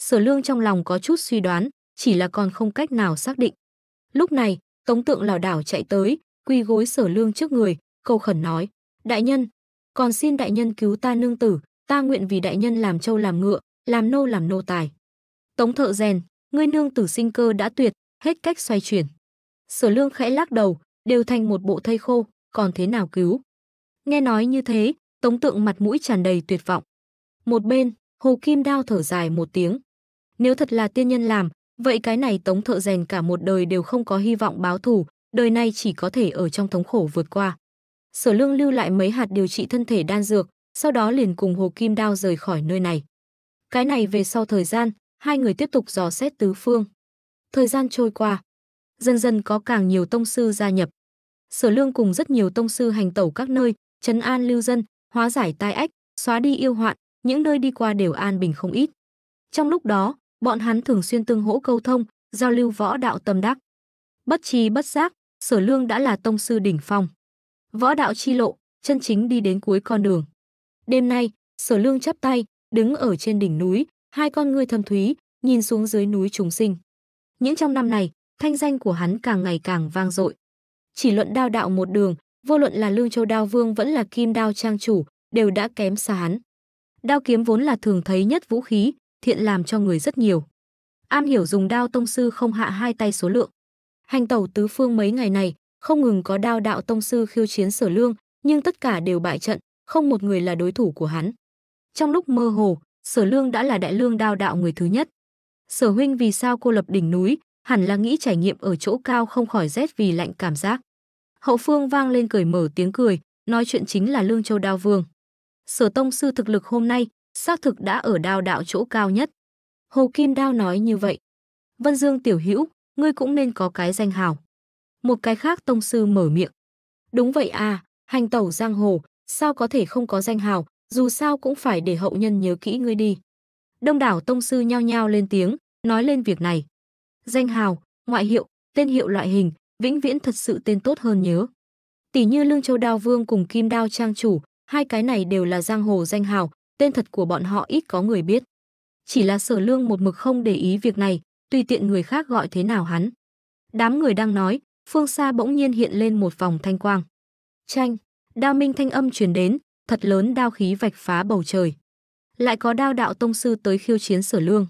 Sở Lương trong lòng có chút suy đoán, chỉ là còn không cách nào xác định. Lúc này, Tống Tượng lảo đảo chạy tới, quy gối Sở Lương trước người, cầu khẩn nói: "Đại nhân, còn xin đại nhân cứu ta nương tử, ta nguyện vì đại nhân làm trâu làm ngựa, làm nô làm nô tài." Tống Thợ rèn, ngươi nương tử sinh cơ đã tuyệt, hết cách xoay chuyển. Sở Lương khẽ lắc đầu, đều thành một bộ thây khô, còn thế nào cứu? Nghe nói như thế, Tống Tượng mặt mũi tràn đầy tuyệt vọng. Một bên, Hồ Kim Đao thở dài một tiếng, nếu thật là tiên nhân làm, vậy cái này tống thợ rèn cả một đời đều không có hy vọng báo thù, đời này chỉ có thể ở trong thống khổ vượt qua. Sở Lương lưu lại mấy hạt điều trị thân thể đan dược, sau đó liền cùng Hồ Kim Đao rời khỏi nơi này. Cái này về sau thời gian, hai người tiếp tục dò xét tứ phương. Thời gian trôi qua, dần dần có càng nhiều tông sư gia nhập. Sở Lương cùng rất nhiều tông sư hành tẩu các nơi, chấn an lưu dân, hóa giải tai ách, xóa đi yêu hoạn, những nơi đi qua đều an bình không ít. Trong lúc đó, bọn hắn thường xuyên tương hỗ câu thông, giao lưu võ đạo tâm đắc. Bất trí bất giác, Sở Lương đã là tông sư đỉnh phong. Võ đạo chi lộ, chân chính đi đến cuối con đường. Đêm nay, Sở Lương chắp tay, đứng ở trên đỉnh núi, hai con ngươi thâm thúy, nhìn xuống dưới núi chúng sinh. Những trong năm này, thanh danh của hắn càng ngày càng vang dội. Chỉ luận đao đạo một đường, vô luận là Lương Châu Đao Vương vẫn là Kim Đao Trang chủ, đều đã kém xa hắn. Đao kiếm vốn là thường thấy nhất vũ khí, thiện làm cho người rất nhiều. Am hiểu dùng đao tông sư không hạ hai tay số lượng. Hành tẩu tứ phương mấy ngày này, không ngừng có đao đạo tông sư khiêu chiến sở lương, nhưng tất cả đều bại trận, không một người là đối thủ của hắn. Trong lúc mơ hồ, sở lương đã là đại lương đao đạo người thứ nhất. Sở huynh vì sao cô lập đỉnh núi, hẳn là nghĩ trải nghiệm ở chỗ cao không khỏi rét vì lạnh cảm giác. Hậu phương vang lên cười mở tiếng cười, nói chuyện chính là Lương Châu Đao Vương. Sở Tông Sư thực lực hôm nay xác thực đã ở đao đạo chỗ cao nhất. Hồ Kim Đao nói như vậy. Vân Dương tiểu hữu, ngươi cũng nên có cái danh hào. Một cái khác tông sư mở miệng. Đúng vậy à, hành tẩu giang hồ, sao có thể không có danh hào, dù sao cũng phải để hậu nhân nhớ kỹ ngươi đi. Đông đảo tông sư nhao nhao lên tiếng, nói lên việc này. Danh hào, ngoại hiệu, tên hiệu loại hình, vĩnh viễn thật sự tên tốt hơn nhớ. Tỷ như Lương Châu Đao Vương cùng Kim Đao Trang Chủ, hai cái này đều là giang hồ danh hào, tên thật của bọn họ ít có người biết. Chỉ là sở lương một mực không để ý việc này, tùy tiện người khác gọi thế nào hắn. Đám người đang nói, phương xa bỗng nhiên hiện lên một vòng thanh quang. tranh, đao minh thanh âm truyền đến, thật lớn đao khí vạch phá bầu trời. Lại có đao đạo tông sư tới khiêu chiến sở lương.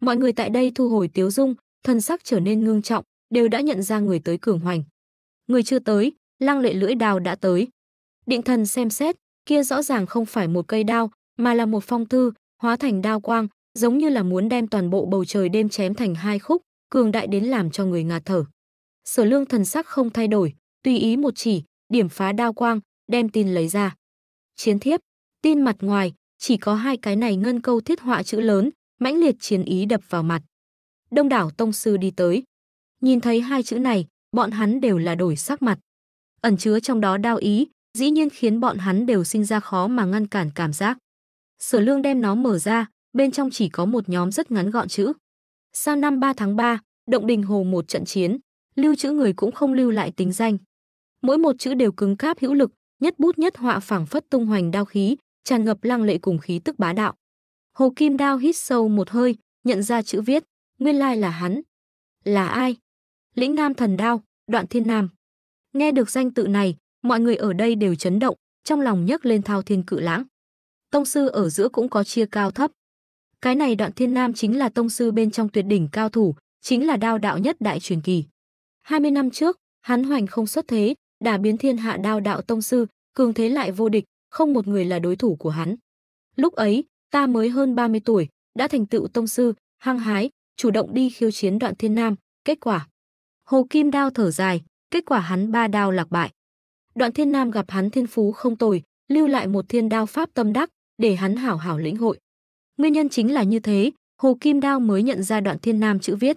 Mọi người tại đây thu hồi tiếu dung, thân sắc trở nên ngương trọng, đều đã nhận ra người tới cường hoành. Người chưa tới, lăng lệ lưỡi đao đã tới. Định thần xem xét, kia rõ ràng không phải một cây đao, mà là một phong thư, hóa thành đao quang, giống như là muốn đem toàn bộ bầu trời đêm chém thành hai khúc, cường đại đến làm cho người ngạt thở. Sở Lương thần sắc không thay đổi, tùy ý một chỉ, điểm phá đao quang, đem tin lấy ra. Chiến thiếp, tin mặt ngoài, chỉ có hai cái này ngân câu thiết họa chữ lớn, mãnh liệt chiến ý đập vào mặt. Đông đảo tông sư đi tới. Nhìn thấy hai chữ này, bọn hắn đều là đổi sắc mặt. Ẩn chứa trong đó đao ý, dĩ nhiên khiến bọn hắn đều sinh ra khó mà ngăn cản cảm giác. Sở Lương đem nó mở ra, bên trong chỉ có một nhóm rất ngắn gọn chữ. Sang năm 3 tháng 3, động đình hồ một trận chiến, lưu trữ người cũng không lưu lại tính danh. Mỗi một chữ đều cứng cáp hữu lực, nhất bút nhất họa phảng phất tung hoành đao khí, tràn ngập lăng lệ cùng khí tức bá đạo. Hồ Kim Đao hít sâu một hơi, nhận ra chữ viết, nguyên lai là hắn. Là ai? Lĩnh Nam Thần Đao, Đoạn Thiên Nam. Nghe được danh tự này, mọi người ở đây đều chấn động, trong lòng nhấc lên thao thiên cự lãng tông sư ở giữa cũng có chia cao thấp. Cái này đoạn thiên nam chính là tông sư bên trong tuyệt đỉnh cao thủ, chính là đao đạo nhất đại truyền kỳ. 20 năm trước, hắn hoành không xuất thế, đã biến thiên hạ đao đạo tông sư, cường thế lại vô địch, không một người là đối thủ của hắn. Lúc ấy, ta mới hơn 30 tuổi, đã thành tựu tông sư, hăng hái, chủ động đi khiêu chiến đoạn thiên nam, kết quả. Hồ Kim Đao thở dài, kết quả hắn ba đao lạc bại. Đoạn thiên nam gặp hắn thiên phú không tồi, lưu lại một thiên đao pháp tâm đắc, để hắn hảo hảo lĩnh hội. Nguyên nhân chính là như thế, Hồ Kim Đao mới nhận ra đoạn thiên nam chữ viết.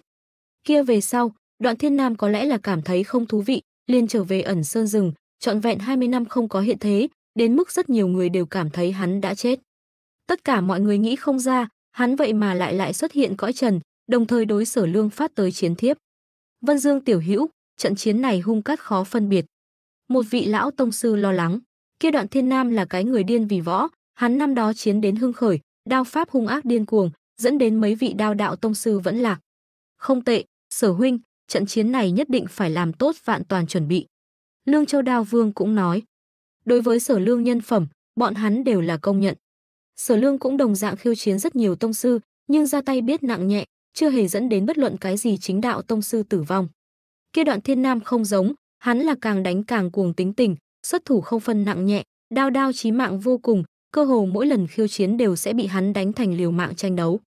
Kia về sau, đoạn thiên nam có lẽ là cảm thấy không thú vị, liền trở về ẩn sơn rừng, trọn vẹn 20 năm không có hiện thế, đến mức rất nhiều người đều cảm thấy hắn đã chết. Tất cả mọi người nghĩ không ra, hắn vậy mà lại lại xuất hiện cõi trần, đồng thời đối sở lương phát tới chiến thiếp. Vân Dương tiểu hữu, trận chiến này hung cát khó phân biệt. Một vị lão tông sư lo lắng, kia đoạn thiên nam là cái người điên vì võ, Hắn năm đó chiến đến hưng khởi, đao pháp hung ác điên cuồng, dẫn đến mấy vị đao đạo tông sư vẫn lạc. Không tệ, sở huynh, trận chiến này nhất định phải làm tốt vạn toàn chuẩn bị. Lương Châu Đao Vương cũng nói, đối với sở lương nhân phẩm, bọn hắn đều là công nhận. Sở lương cũng đồng dạng khiêu chiến rất nhiều tông sư, nhưng ra tay biết nặng nhẹ, chưa hề dẫn đến bất luận cái gì chính đạo tông sư tử vong. Kia đoạn thiên nam không giống, hắn là càng đánh càng cuồng tính tình, xuất thủ không phân nặng nhẹ, đao đao chí mạng vô cùng, cơ hồ mỗi lần khiêu chiến đều sẽ bị hắn đánh thành liều mạng tranh đấu.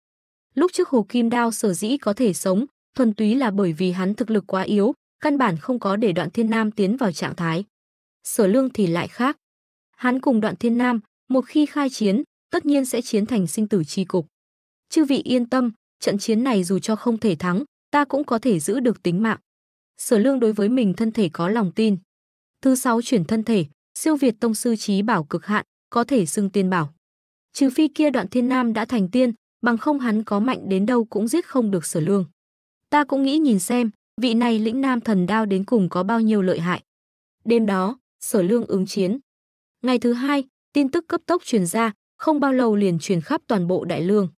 Lúc trước Hồ Kim Đao sở dĩ có thể sống, thuần túy là bởi vì hắn thực lực quá yếu, căn bản không có để Đoạn Thiên Nam tiến vào trạng thái. Sở Lương thì lại khác. Hắn cùng Đoạn Thiên Nam, một khi khai chiến, tất nhiên sẽ chiến thành sinh tử chi cục. Chư vị yên tâm, trận chiến này dù cho không thể thắng, ta cũng có thể giữ được tính mạng. Sở Lương đối với mình thân thể có lòng tin. Thứ sáu chuyển thân thể, siêu việt tông sư trí bảo cực hạn, có thể xưng tiên bảo. Trừ phi kia đoạn thiên nam đã thành tiên, bằng không hắn có mạnh đến đâu cũng giết không được sở lương. Ta cũng nghĩ nhìn xem, vị này lĩnh nam thần đao đến cùng có bao nhiêu lợi hại. Đêm đó, sở lương ứng chiến. Ngày thứ hai, tin tức cấp tốc truyền ra, không bao lâu liền truyền khắp toàn bộ đại lương.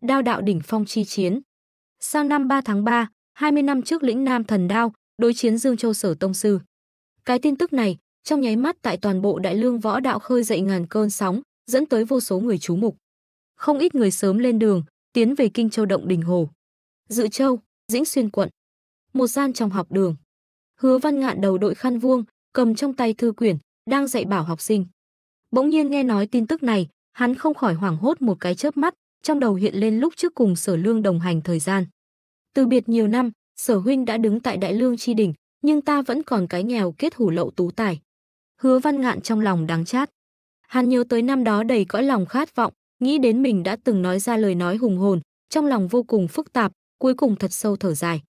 Đao đạo đỉnh phong chi chiến. Sau năm 3 tháng 3, 20 năm trước lĩnh nam thần đao, đối chiến Dương Châu Sở Tông Sư. Cái tin tức này, trong nháy mắt tại toàn bộ đại lương võ đạo khơi dậy ngàn cơn sóng, dẫn tới vô số người chú mục. Không ít người sớm lên đường, tiến về Kinh Châu Động Đình Hồ. Dự Châu, Dĩnh Xuyên Quận. Một gian trong học đường. Hứa văn ngạn đầu đội khăn vuông, cầm trong tay thư quyển, đang dạy bảo học sinh. Bỗng nhiên nghe nói tin tức này, hắn không khỏi hoảng hốt một cái chớp mắt, trong đầu hiện lên lúc trước cùng sở lương đồng hành thời gian. Từ biệt nhiều năm, sở huynh đã đứng tại đại lương tri đỉnh, nhưng ta vẫn còn cái nghèo kết hủ lậu tú tài. Hứa Văn Ngạn trong lòng đáng chát. Hắn nhớ tới năm đó đầy cõi lòng khát vọng, nghĩ đến mình đã từng nói ra lời nói hùng hồn, trong lòng vô cùng phức tạp, cuối cùng thật sâu thở dài.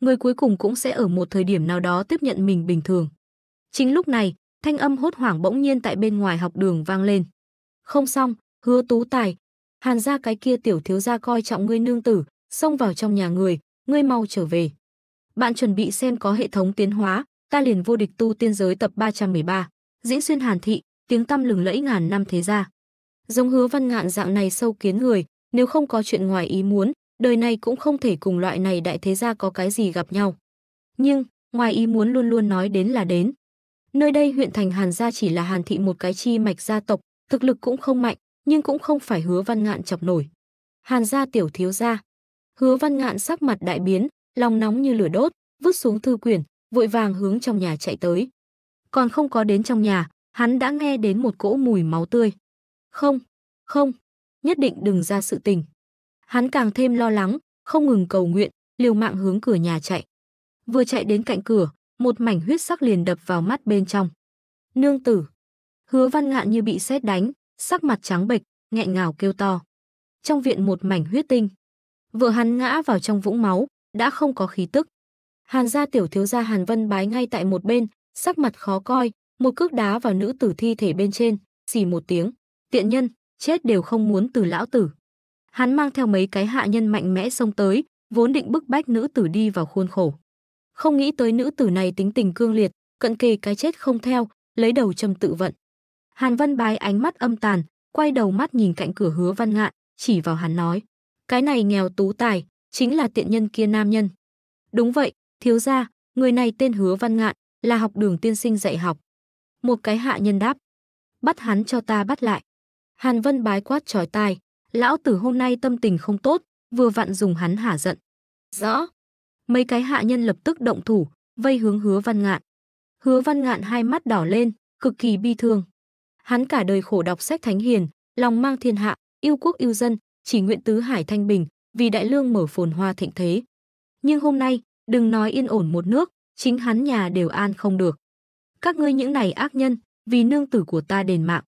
Người cuối cùng cũng sẽ ở một thời điểm nào đó tiếp nhận mình bình thường. Chính lúc này, thanh âm hốt hoảng bỗng nhiên tại bên ngoài học đường vang lên. Không xong, hứa tú tài. Hàn ra cái kia tiểu thiếu gia coi trọng ngươi nương tử, xông vào trong nhà người, ngươi mau trở về. Bạn chuẩn bị xem có hệ thống tiến hóa, ta liền vô địch tu tiên giới tập 313, diễn xuyên hàn thị, tiếng tăm lừng lẫy ngàn năm thế gia. Giống hứa văn ngạn dạng này sâu kiến người, nếu không có chuyện ngoài ý muốn, đời này cũng không thể cùng loại này đại thế gia có cái gì gặp nhau. Nhưng, ngoài ý muốn luôn luôn nói đến là đến. Nơi đây huyện thành Hàn Gia chỉ là Hàn Thị một cái chi mạch gia tộc, thực lực cũng không mạnh, nhưng cũng không phải hứa văn ngạn chọc nổi. Hàn Gia tiểu thiếu gia. Hứa văn ngạn sắc mặt đại biến, lòng nóng như lửa đốt, vứt xuống thư quyển, vội vàng hướng trong nhà chạy tới. Còn không có đến trong nhà, hắn đã nghe đến một cỗ mùi máu tươi. Không, không, nhất định đừng ra sự tình. Hắn càng thêm lo lắng, không ngừng cầu nguyện, liều mạng hướng cửa nhà chạy. Vừa chạy đến cạnh cửa, một mảnh huyết sắc liền đập vào mắt bên trong. Nương tử. Hứa Văn Ngạn như bị sét đánh, sắc mặt trắng bệch, nghẹn ngào kêu to. Trong viện một mảnh huyết tinh. vừa hắn ngã vào trong vũng máu, đã không có khí tức. Hàn gia tiểu thiếu gia Hàn Vân Bái ngay tại một bên, sắc mặt khó coi, một cước đá vào nữ tử thi thể bên trên, xì một tiếng, tiện nhân, chết đều không muốn từ lão tử. Hắn mang theo mấy cái hạ nhân mạnh mẽ xông tới, vốn định bức bách nữ tử đi vào khuôn khổ. Không nghĩ tới nữ tử này tính tình cương liệt, cận kề cái chết không theo, lấy đầu châm tự vận. Hàn Vân Bái ánh mắt âm tàn, quay đầu mắt nhìn cạnh cửa Hứa Văn Ngạn, chỉ vào hắn nói: "Cái này nghèo tú tài, chính là tiện nhân kia nam nhân." "Đúng vậy, Thiếu gia, người này tên Hứa Văn Ngạn, là học đường tiên sinh dạy học. Một cái hạ nhân đáp. Bắt hắn cho ta bắt lại. Hàn Vân bái quát trói tai. Lão tử hôm nay tâm tình không tốt, vừa vặn dùng hắn hả giận. Rõ. Mấy cái hạ nhân lập tức động thủ, vây hướng hứa văn ngạn. Hứa văn ngạn hai mắt đỏ lên, cực kỳ bi thương. Hắn cả đời khổ đọc sách thánh hiền, lòng mang thiên hạ, yêu quốc yêu dân, chỉ nguyện tứ hải thanh bình, vì đại lương mở phồn hoa thịnh thế. Nhưng hôm nay, Đừng nói yên ổn một nước, chính hắn nhà đều an không được. Các ngươi những này ác nhân, vì nương tử của ta đền mạng.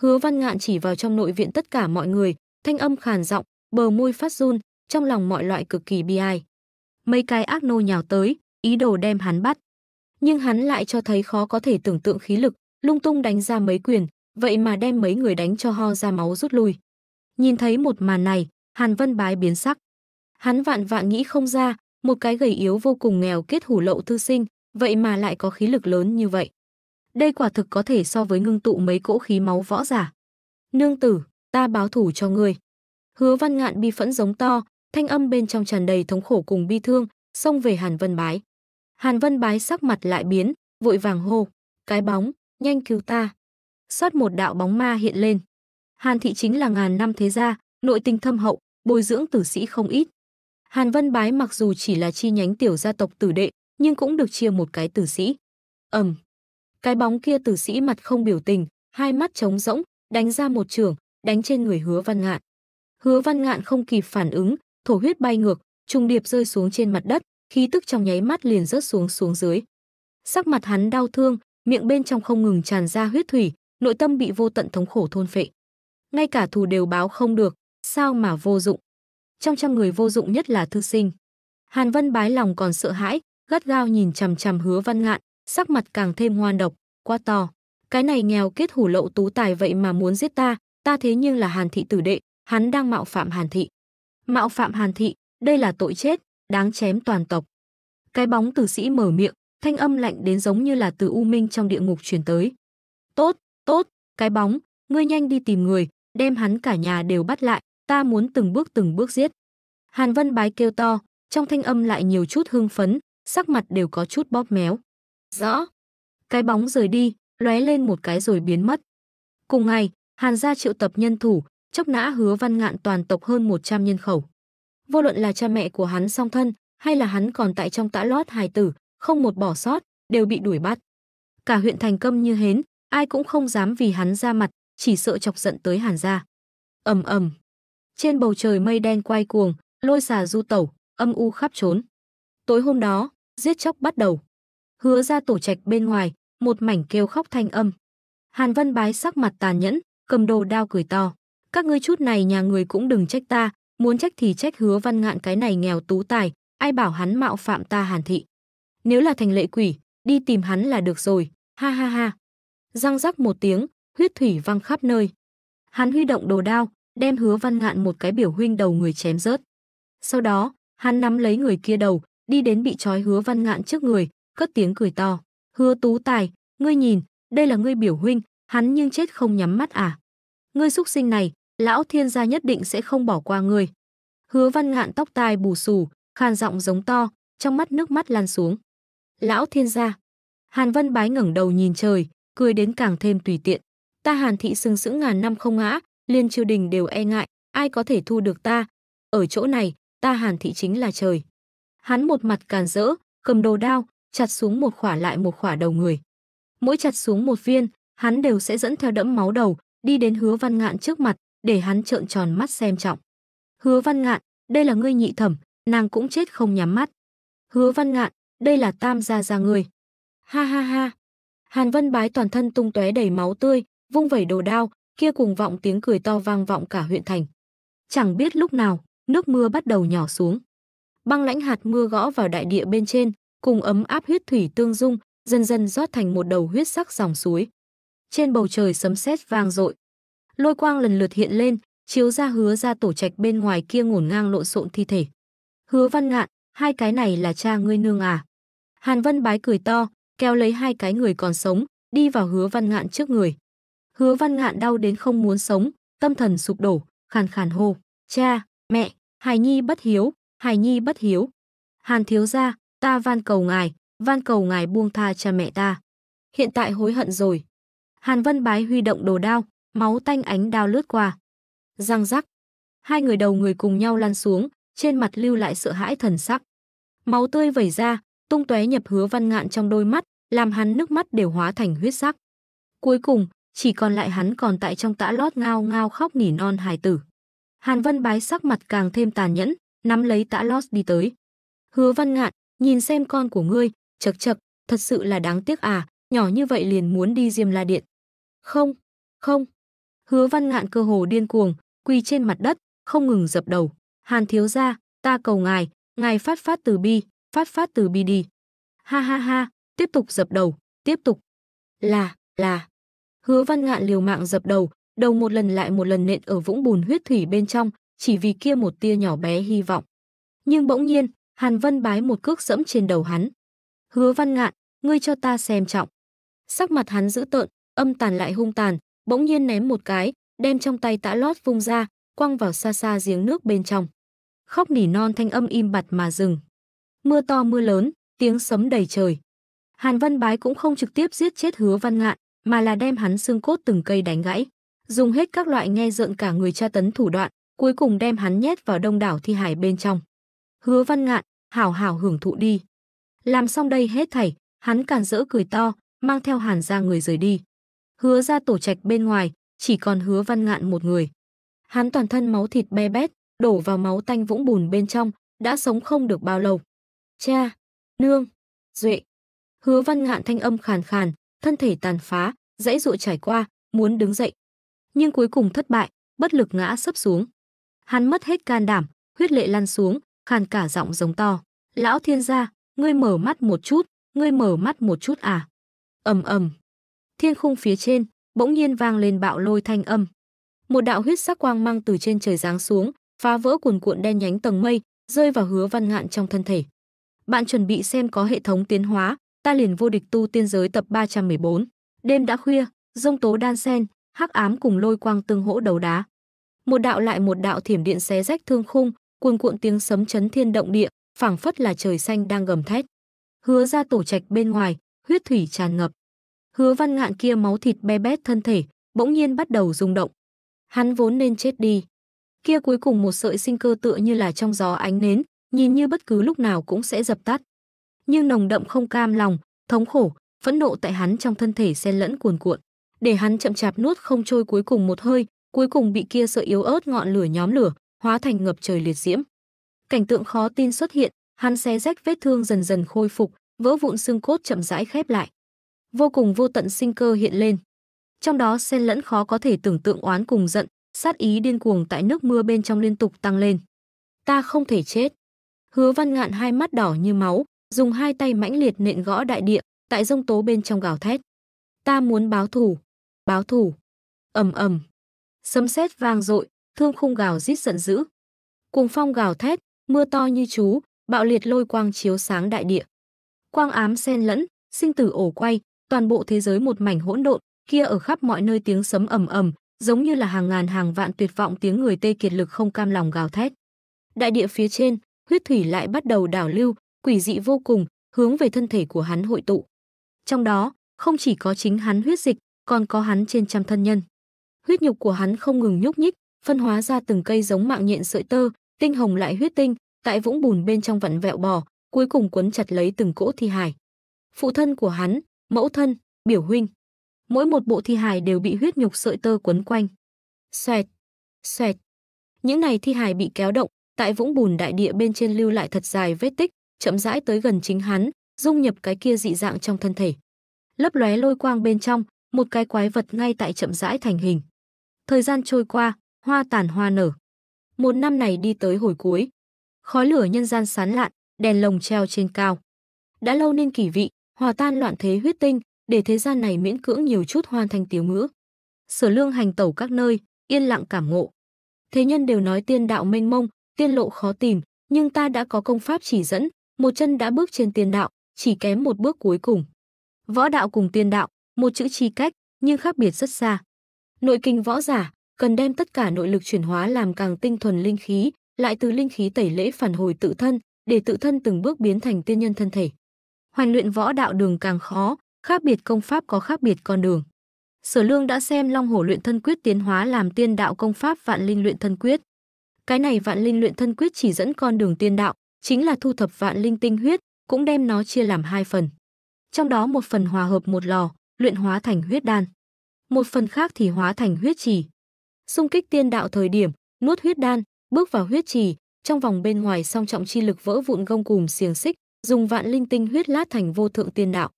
Hứa Văn Ngạn chỉ vào trong nội viện tất cả mọi người, thanh âm khàn giọng, bờ môi phát run, trong lòng mọi loại cực kỳ bi ai. Mấy cái ác nô nhào tới, ý đồ đem hắn bắt. Nhưng hắn lại cho thấy khó có thể tưởng tượng khí lực, lung tung đánh ra mấy quyền, vậy mà đem mấy người đánh cho ho ra máu rút lui. Nhìn thấy một màn này, Hàn Vân Bái biến sắc. Hắn vạn vạn nghĩ không ra, một cái gầy yếu vô cùng nghèo kết hủ lậu thư sinh, vậy mà lại có khí lực lớn như vậy. Đây quả thực có thể so với ngưng tụ mấy cỗ khí máu võ giả. Nương tử, ta báo thủ cho ngươi. Hứa văn ngạn bi phẫn giống to, thanh âm bên trong tràn đầy thống khổ cùng bi thương, xông về Hàn Vân Bái. Hàn Vân Bái sắc mặt lại biến, vội vàng hô, cái bóng, nhanh cứu ta. Xót một đạo bóng ma hiện lên. Hàn thị chính là ngàn năm thế gia, nội tình thâm hậu, bồi dưỡng tử sĩ không ít, Hàn Vân Bái mặc dù chỉ là chi nhánh tiểu gia tộc tử đệ, nhưng cũng được chia một cái tử sĩ. Ầm. Cái bóng kia tử sĩ mặt không biểu tình, hai mắt trống rỗng, đánh ra một trường, đánh trên người Hứa Văn Ngạn. Hứa Văn Ngạn không kịp phản ứng, thổ huyết bay ngược, trung điệp rơi xuống trên mặt đất, khí tức trong nháy mắt liền rớt xuống xuống dưới. Sắc mặt hắn đau thương, miệng bên trong không ngừng tràn ra huyết thủy, nội tâm bị vô tận thống khổ thôn phệ. Ngay cả thù đều báo không được, sao mà vô dụng trong trăm người vô dụng nhất là thư sinh. Hàn Vân bái lòng còn sợ hãi, gắt gao nhìn chằm chằm Hứa Văn Ngạn, sắc mặt càng thêm hoan độc, quá to. Cái này nghèo kết hủ lậu tú tài vậy mà muốn giết ta, ta thế nhưng là Hàn thị tử đệ, hắn đang mạo phạm Hàn thị. Mạo phạm Hàn thị, đây là tội chết, đáng chém toàn tộc. Cái bóng tử sĩ mở miệng, thanh âm lạnh đến giống như là từ u minh trong địa ngục truyền tới. "Tốt, tốt, cái bóng, ngươi nhanh đi tìm người, đem hắn cả nhà đều bắt lại, ta muốn từng bước từng bước giết. Hàn Vân Bái kêu to, trong thanh âm lại nhiều chút hưng phấn, sắc mặt đều có chút bóp méo. Rõ. Cái bóng rời đi, lóe lên một cái rồi biến mất. Cùng ngày, Hàn gia triệu tập nhân thủ, chóc nã hứa văn ngạn toàn tộc hơn 100 nhân khẩu. Vô luận là cha mẹ của hắn song thân, hay là hắn còn tại trong tã lót hài tử, không một bỏ sót, đều bị đuổi bắt. Cả huyện thành câm như hến, ai cũng không dám vì hắn ra mặt, chỉ sợ chọc giận tới Hàn gia. Ầm ầm. Trên bầu trời mây đen quay cuồng, lôi xà du tẩu, âm u khắp trốn. Tối hôm đó, giết chóc bắt đầu. Hứa ra tổ trạch bên ngoài, một mảnh kêu khóc thanh âm. Hàn Văn Bái sắc mặt tàn nhẫn, cầm đồ đao cười to. Các ngươi chút này nhà người cũng đừng trách ta, muốn trách thì trách hứa văn ngạn cái này nghèo tú tài, ai bảo hắn mạo phạm ta hàn thị. Nếu là thành lệ quỷ, đi tìm hắn là được rồi, ha ha ha. Răng rắc một tiếng, huyết thủy văng khắp nơi. Hắn huy động đồ đao, đem hứa văn ngạn một cái biểu huynh đầu người chém rớt. Sau đó, hắn nắm lấy người kia đầu, đi đến bị trói hứa văn ngạn trước người, cất tiếng cười to. Hứa tú tài, ngươi nhìn, đây là ngươi biểu huynh, hắn nhưng chết không nhắm mắt à. Ngươi xuất sinh này, lão thiên gia nhất định sẽ không bỏ qua ngươi. Hứa văn ngạn tóc tai bù xù, khan giọng giống to, trong mắt nước mắt lan xuống. Lão thiên gia. Hàn Vân Bái ngẩng đầu nhìn trời, cười đến càng thêm tùy tiện. Ta Hàn thị sừng sững ngàn năm không ngã, liên triều đình đều e ngại, ai có thể thu được ta? Ở chỗ này, ta Hàn thị chính là trời. Hắn một mặt càn rỡ, cầm đồ đao, chặt xuống một khỏa lại một khỏa đầu người. Mỗi chặt xuống một viên, hắn đều sẽ dẫn theo đẫm máu đầu, đi đến Hứa Văn Ngạn trước mặt, để hắn trợn tròn mắt xem trọng. Hứa Văn Ngạn, đây là ngươi nhị thẩm, nàng cũng chết không nhắm mắt. Hứa Văn Ngạn, đây là tam gia gia ngươi. Ha ha ha. Hàn Vân Bái toàn thân tung tóe đầy máu tươi, vung vẩy đồ đao, kia cùng vọng tiếng cười to vang vọng cả huyện thành. Chẳng biết lúc nào, nước mưa bắt đầu nhỏ xuống. Băng lãnh hạt mưa gõ vào đại địa bên trên, cùng ấm áp huyết thủy tương dung, dần dần rót thành một đầu huyết sắc dòng suối. Trên bầu trời sấm sét vang dội, lôi quang lần lượt hiện lên, chiếu ra hứa ra tổ trạch bên ngoài kia ngổn ngang lộn xộn thi thể. Hứa Văn Ngạn, hai cái này là cha ngươi nương à? Hàn Vân Bái cười to, kéo lấy hai cái người còn sống, đi vào Hứa Văn Ngạn trước người. Hứa Văn Ngạn đau đến không muốn sống, tâm thần sụp đổ, khàn khàn hô: "Cha, mẹ, Hải Nhi bất hiếu, Hải Nhi bất hiếu." Hàn thiếu gia, ta van cầu ngài, van cầu ngài buông tha cha mẹ ta. Hiện tại hối hận rồi. Hàn Vân Bái huy động đồ đao, máu tanh ánh đao lướt qua. Răng rắc. Hai người đầu người cùng nhau lăn xuống, trên mặt lưu lại sợ hãi thần sắc. Máu tươi vẩy ra, tung tóe nhập hứa văn ngạn trong đôi mắt, làm hắn nước mắt đều hóa thành huyết sắc. Cuối cùng, chỉ còn lại hắn còn tại trong tã lót ngao ngao khóc nỉ non hài tử. Hàn Vân Bái sắc mặt càng thêm tàn nhẫn, nắm lấy tã lót đi tới. Hứa Văn Ngạn, nhìn xem con của ngươi, chật chật, thật sự là đáng tiếc à, nhỏ như vậy liền muốn đi Diêm La Điện. Không, không. Hứa Văn Ngạn cơ hồ điên cuồng, quỳ trên mặt đất, không ngừng dập đầu. Hàn thiếu gia, ta cầu ngài, ngài phát phát từ bi, phát phát từ bi đi. Ha ha ha, tiếp tục dập đầu, tiếp tục. Là, là. Hứa Văn Ngạn liều mạng dập đầu, đầu một lần lại một lần nện ở vũng bùn huyết thủy bên trong, chỉ vì kia một tia nhỏ bé hy vọng. Nhưng bỗng nhiên, Hàn Vân bái một cước dẫm trên đầu hắn. "Hứa Văn Ngạn, ngươi cho ta xem trọng." Sắc mặt hắn dữ tợn, âm tàn lại hung tàn, bỗng nhiên ném một cái, đem trong tay tã lót vung ra, quăng vào xa xa giếng nước bên trong. Khóc nỉ non thanh âm im bặt mà dừng. Mưa to mưa lớn, tiếng sấm đầy trời. Hàn Văn Bái cũng không trực tiếp giết chết Hứa Văn Ngạn, mà là đem hắn xương cốt từng cây đánh gãy, dùng hết các loại nghe rợn cả người tra tấn thủ đoạn, cuối cùng đem hắn nhét vào đông đảo thi hải bên trong. Hứa Văn Ngạn, hảo hảo hưởng thụ đi. Làm xong đây hết thảy, hắn càn rỡ cười to, mang theo Hàn ra người rời đi. Hứa ra tổ trạch bên ngoài, chỉ còn Hứa Văn Ngạn một người. Hắn toàn thân máu thịt be bét, đổ vào máu tanh vũng bùn bên trong, đã sống không được bao lâu. Cha, nương, duệ. Hứa Văn Ngạn thanh âm khàn khàn, thân thể tàn phá, dãy dụ trải qua, muốn đứng dậy. Nhưng cuối cùng thất bại, bất lực ngã sấp xuống. Hắn mất hết can đảm, huyết lệ lăn xuống, khàn cả giọng giống to. Lão thiên gia, ngươi mở mắt một chút, ngươi mở mắt một chút à. ầm ầm Thiên khung phía trên, bỗng nhiên vang lên bạo lôi thanh âm. Một đạo huyết sắc quang mang từ trên trời giáng xuống, phá vỡ cuồn cuộn đen nhánh tầng mây, rơi vào hứa văn ngạn trong thân thể. Bạn chuẩn bị xem có hệ thống tiến hóa, ta liền vô địch tu tiên giới tập 314. Đêm đã khuya, rông tố đan sen, hắc ám cùng lôi quang tương hỗ đầu đá. Một đạo lại một đạo thiểm điện xé rách thương khung, cuồn cuộn tiếng sấm chấn thiên động địa, phảng phất là trời xanh đang gầm thét. Hứa ra tổ trạch bên ngoài, huyết thủy tràn ngập. Hứa Văn Ngạn kia máu thịt be bét thân thể, bỗng nhiên bắt đầu rung động. Hắn vốn nên chết đi. Kia cuối cùng một sợi sinh cơ tựa như là trong gió ánh nến, nhìn như bất cứ lúc nào cũng sẽ dập tắt nhưng nồng đậm không cam lòng, thống khổ, phẫn nộ tại hắn trong thân thể xen lẫn cuồn cuộn, để hắn chậm chạp nuốt không trôi cuối cùng một hơi, cuối cùng bị kia sợ yếu ớt ngọn lửa nhóm lửa, hóa thành ngập trời liệt diễm. Cảnh tượng khó tin xuất hiện, hắn xé rách vết thương dần dần khôi phục, vỡ vụn xương cốt chậm rãi khép lại. Vô cùng vô tận sinh cơ hiện lên. Trong đó xen lẫn khó có thể tưởng tượng oán cùng giận, sát ý điên cuồng tại nước mưa bên trong liên tục tăng lên. Ta không thể chết. Hứa Văn Ngạn hai mắt đỏ như máu, dùng hai tay mãnh liệt nện gõ đại địa, tại rông tố bên trong gào thét. Ta muốn báo thủ, báo thủ. Ầm ầm. Sấm sét vang dội, thương khung gào rít giận dữ. Cuồng phong gào thét, mưa to như chú, bạo liệt lôi quang chiếu sáng đại địa. Quang ám xen lẫn, sinh tử ổ quay, toàn bộ thế giới một mảnh hỗn độn, kia ở khắp mọi nơi tiếng sấm ầm ầm, giống như là hàng ngàn hàng vạn tuyệt vọng tiếng người tê kiệt lực không cam lòng gào thét. Đại địa phía trên, huyết thủy lại bắt đầu đảo lưu, quỷ dị vô cùng, hướng về thân thể của hắn hội tụ. Trong đó, không chỉ có chính hắn huyết dịch, còn có hắn trên trăm thân nhân. Huyết nhục của hắn không ngừng nhúc nhích, phân hóa ra từng cây giống mạng nhện sợi tơ, tinh hồng lại huyết tinh, tại vũng bùn bên trong vặn vẹo bò, cuối cùng quấn chặt lấy từng cỗ thi hài. Phụ thân của hắn, mẫu thân, biểu huynh, mỗi một bộ thi hài đều bị huyết nhục sợi tơ quấn quanh. Xoẹt, xoẹt. Những này thi hài bị kéo động, tại vũng bùn đại địa bên trên lưu lại thật dài vết tích, chậm rãi tới gần chính hắn, dung nhập cái kia dị dạng trong thân thể. Lấp lóe lôi quang bên trong, một cái quái vật ngay tại chậm rãi thành hình. Thời gian trôi qua, hoa tàn hoa nở. Một năm này đi tới hồi cuối. Khói lửa nhân gian sán lạn, đèn lồng treo trên cao. Đã lâu nên kỷ vị, hòa tan loạn thế huyết tinh, để thế gian này miễn cưỡng nhiều chút hoàn thành tiểu ngữ. Sở lương hành tẩu các nơi, yên lặng cảm ngộ. Thế nhân đều nói tiên đạo mênh mông, tiên lộ khó tìm, nhưng ta đã có công pháp chỉ dẫn, một chân đã bước trên tiên đạo, chỉ kém một bước cuối cùng. Võ đạo cùng tiên đạo, một chữ chi cách, nhưng khác biệt rất xa. Nội kinh võ giả, cần đem tất cả nội lực chuyển hóa làm càng tinh thuần linh khí, lại từ linh khí tẩy lễ phản hồi tự thân, để tự thân từng bước biến thành tiên nhân thân thể. Hoàn luyện võ đạo đường càng khó, khác biệt công pháp có khác biệt con đường. Sở Lương đã xem Long Hổ luyện thân quyết tiến hóa làm tiên đạo công pháp Vạn Linh luyện thân quyết. Cái này Vạn Linh luyện thân quyết chỉ dẫn con đường tiên đạo, chính là thu thập vạn linh tinh huyết, cũng đem nó chia làm hai phần. Trong đó một phần hòa hợp một lò, luyện hóa thành huyết đan. Một phần khác thì hóa thành huyết trì. Xung kích tiên đạo thời điểm, nuốt huyết đan, bước vào huyết trì, trong vòng bên ngoài song trọng chi lực vỡ vụn gông cùm xiềng xích, dùng vạn linh tinh huyết lát thành vô thượng tiên đạo.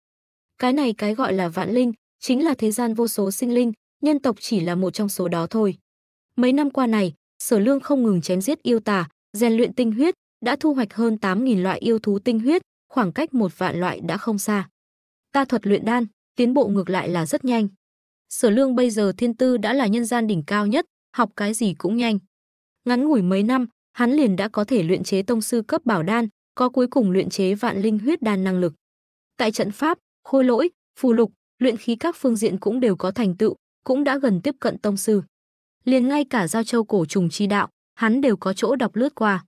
Cái này cái gọi là vạn linh, chính là thế gian vô số sinh linh, nhân tộc chỉ là một trong số đó thôi. Mấy năm qua này, Sở Lương không ngừng chém giết yêu tà, rèn luyện tinh huyết, đã thu hoạch hơn 8.000 loại yêu thú tinh huyết, khoảng cách một vạn loại đã không xa. Ta thuật luyện đan, tiến bộ ngược lại là rất nhanh. Sở lương bây giờ thiên tư đã là nhân gian đỉnh cao nhất, học cái gì cũng nhanh. Ngắn ngủi mấy năm, hắn liền đã có thể luyện chế tông sư cấp bảo đan, có cuối cùng luyện chế vạn linh huyết đan năng lực. Tại trận pháp, khôi lỗi, phù lục, luyện khí các phương diện cũng đều có thành tựu, cũng đã gần tiếp cận tông sư. Liền ngay cả giao châu cổ trùng chi đạo, hắn đều có chỗ đọc lướt qua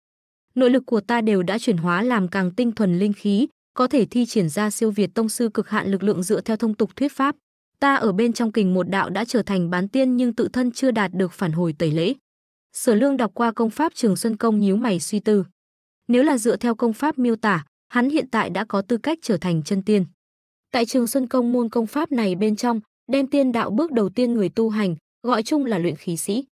nội lực của ta đều đã chuyển hóa làm càng tinh thuần linh khí, có thể thi triển ra siêu việt tông sư cực hạn lực lượng dựa theo thông tục thuyết pháp. Ta ở bên trong kình một đạo đã trở thành bán tiên nhưng tự thân chưa đạt được phản hồi tẩy lễ. Sở Lương đọc qua công pháp Trường Xuân Công nhíu mày suy tư. Nếu là dựa theo công pháp miêu tả, hắn hiện tại đã có tư cách trở thành chân tiên. Tại Trường Xuân Công môn công pháp này bên trong, đem tiên đạo bước đầu tiên người tu hành, gọi chung là luyện khí sĩ.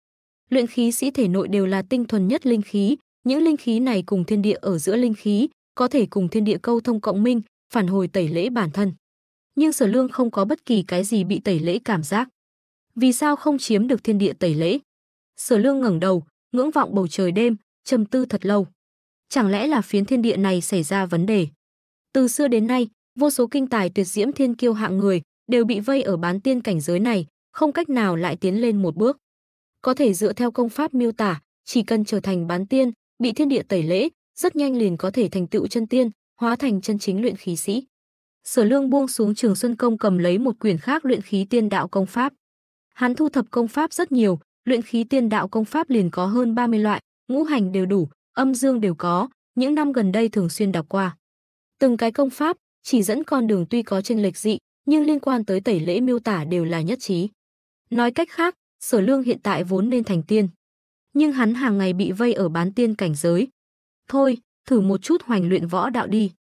Luyện khí sĩ thể nội đều là tinh thuần nhất linh khí, những linh khí này cùng thiên địa ở giữa linh khí, có thể cùng thiên địa câu thông cộng minh, phản hồi tẩy lễ bản thân. Nhưng Sở Lương không có bất kỳ cái gì bị tẩy lễ cảm giác. Vì sao không chiếm được thiên địa tẩy lễ? Sở Lương ngẩng đầu, ngưỡng vọng bầu trời đêm, trầm tư thật lâu. Chẳng lẽ là phiến thiên địa này xảy ra vấn đề? Từ xưa đến nay, vô số kinh tài tuyệt diễm thiên kiêu hạng người đều bị vây ở bán tiên cảnh giới này, không cách nào lại tiến lên một bước. Có thể dựa theo công pháp miêu tả, chỉ cần trở thành bán tiên, bị thiên địa tẩy lễ, rất nhanh liền có thể thành tựu chân tiên, hóa thành chân chính luyện khí sĩ. Sở Lương buông xuống Trường Xuân công cầm lấy một quyển khác luyện khí tiên đạo công pháp. Hắn thu thập công pháp rất nhiều, luyện khí tiên đạo công pháp liền có hơn 30 loại, ngũ hành đều đủ, âm dương đều có, những năm gần đây thường xuyên đọc qua. Từng cái công pháp chỉ dẫn con đường tuy có chênh lệch dị, nhưng liên quan tới tẩy lễ miêu tả đều là nhất trí. Nói cách khác, Sở Lương hiện tại vốn nên thành tiên nhưng hắn hàng ngày bị vây ở bán tiên cảnh giới. Thôi, thử một chút hoành luyện võ đạo đi.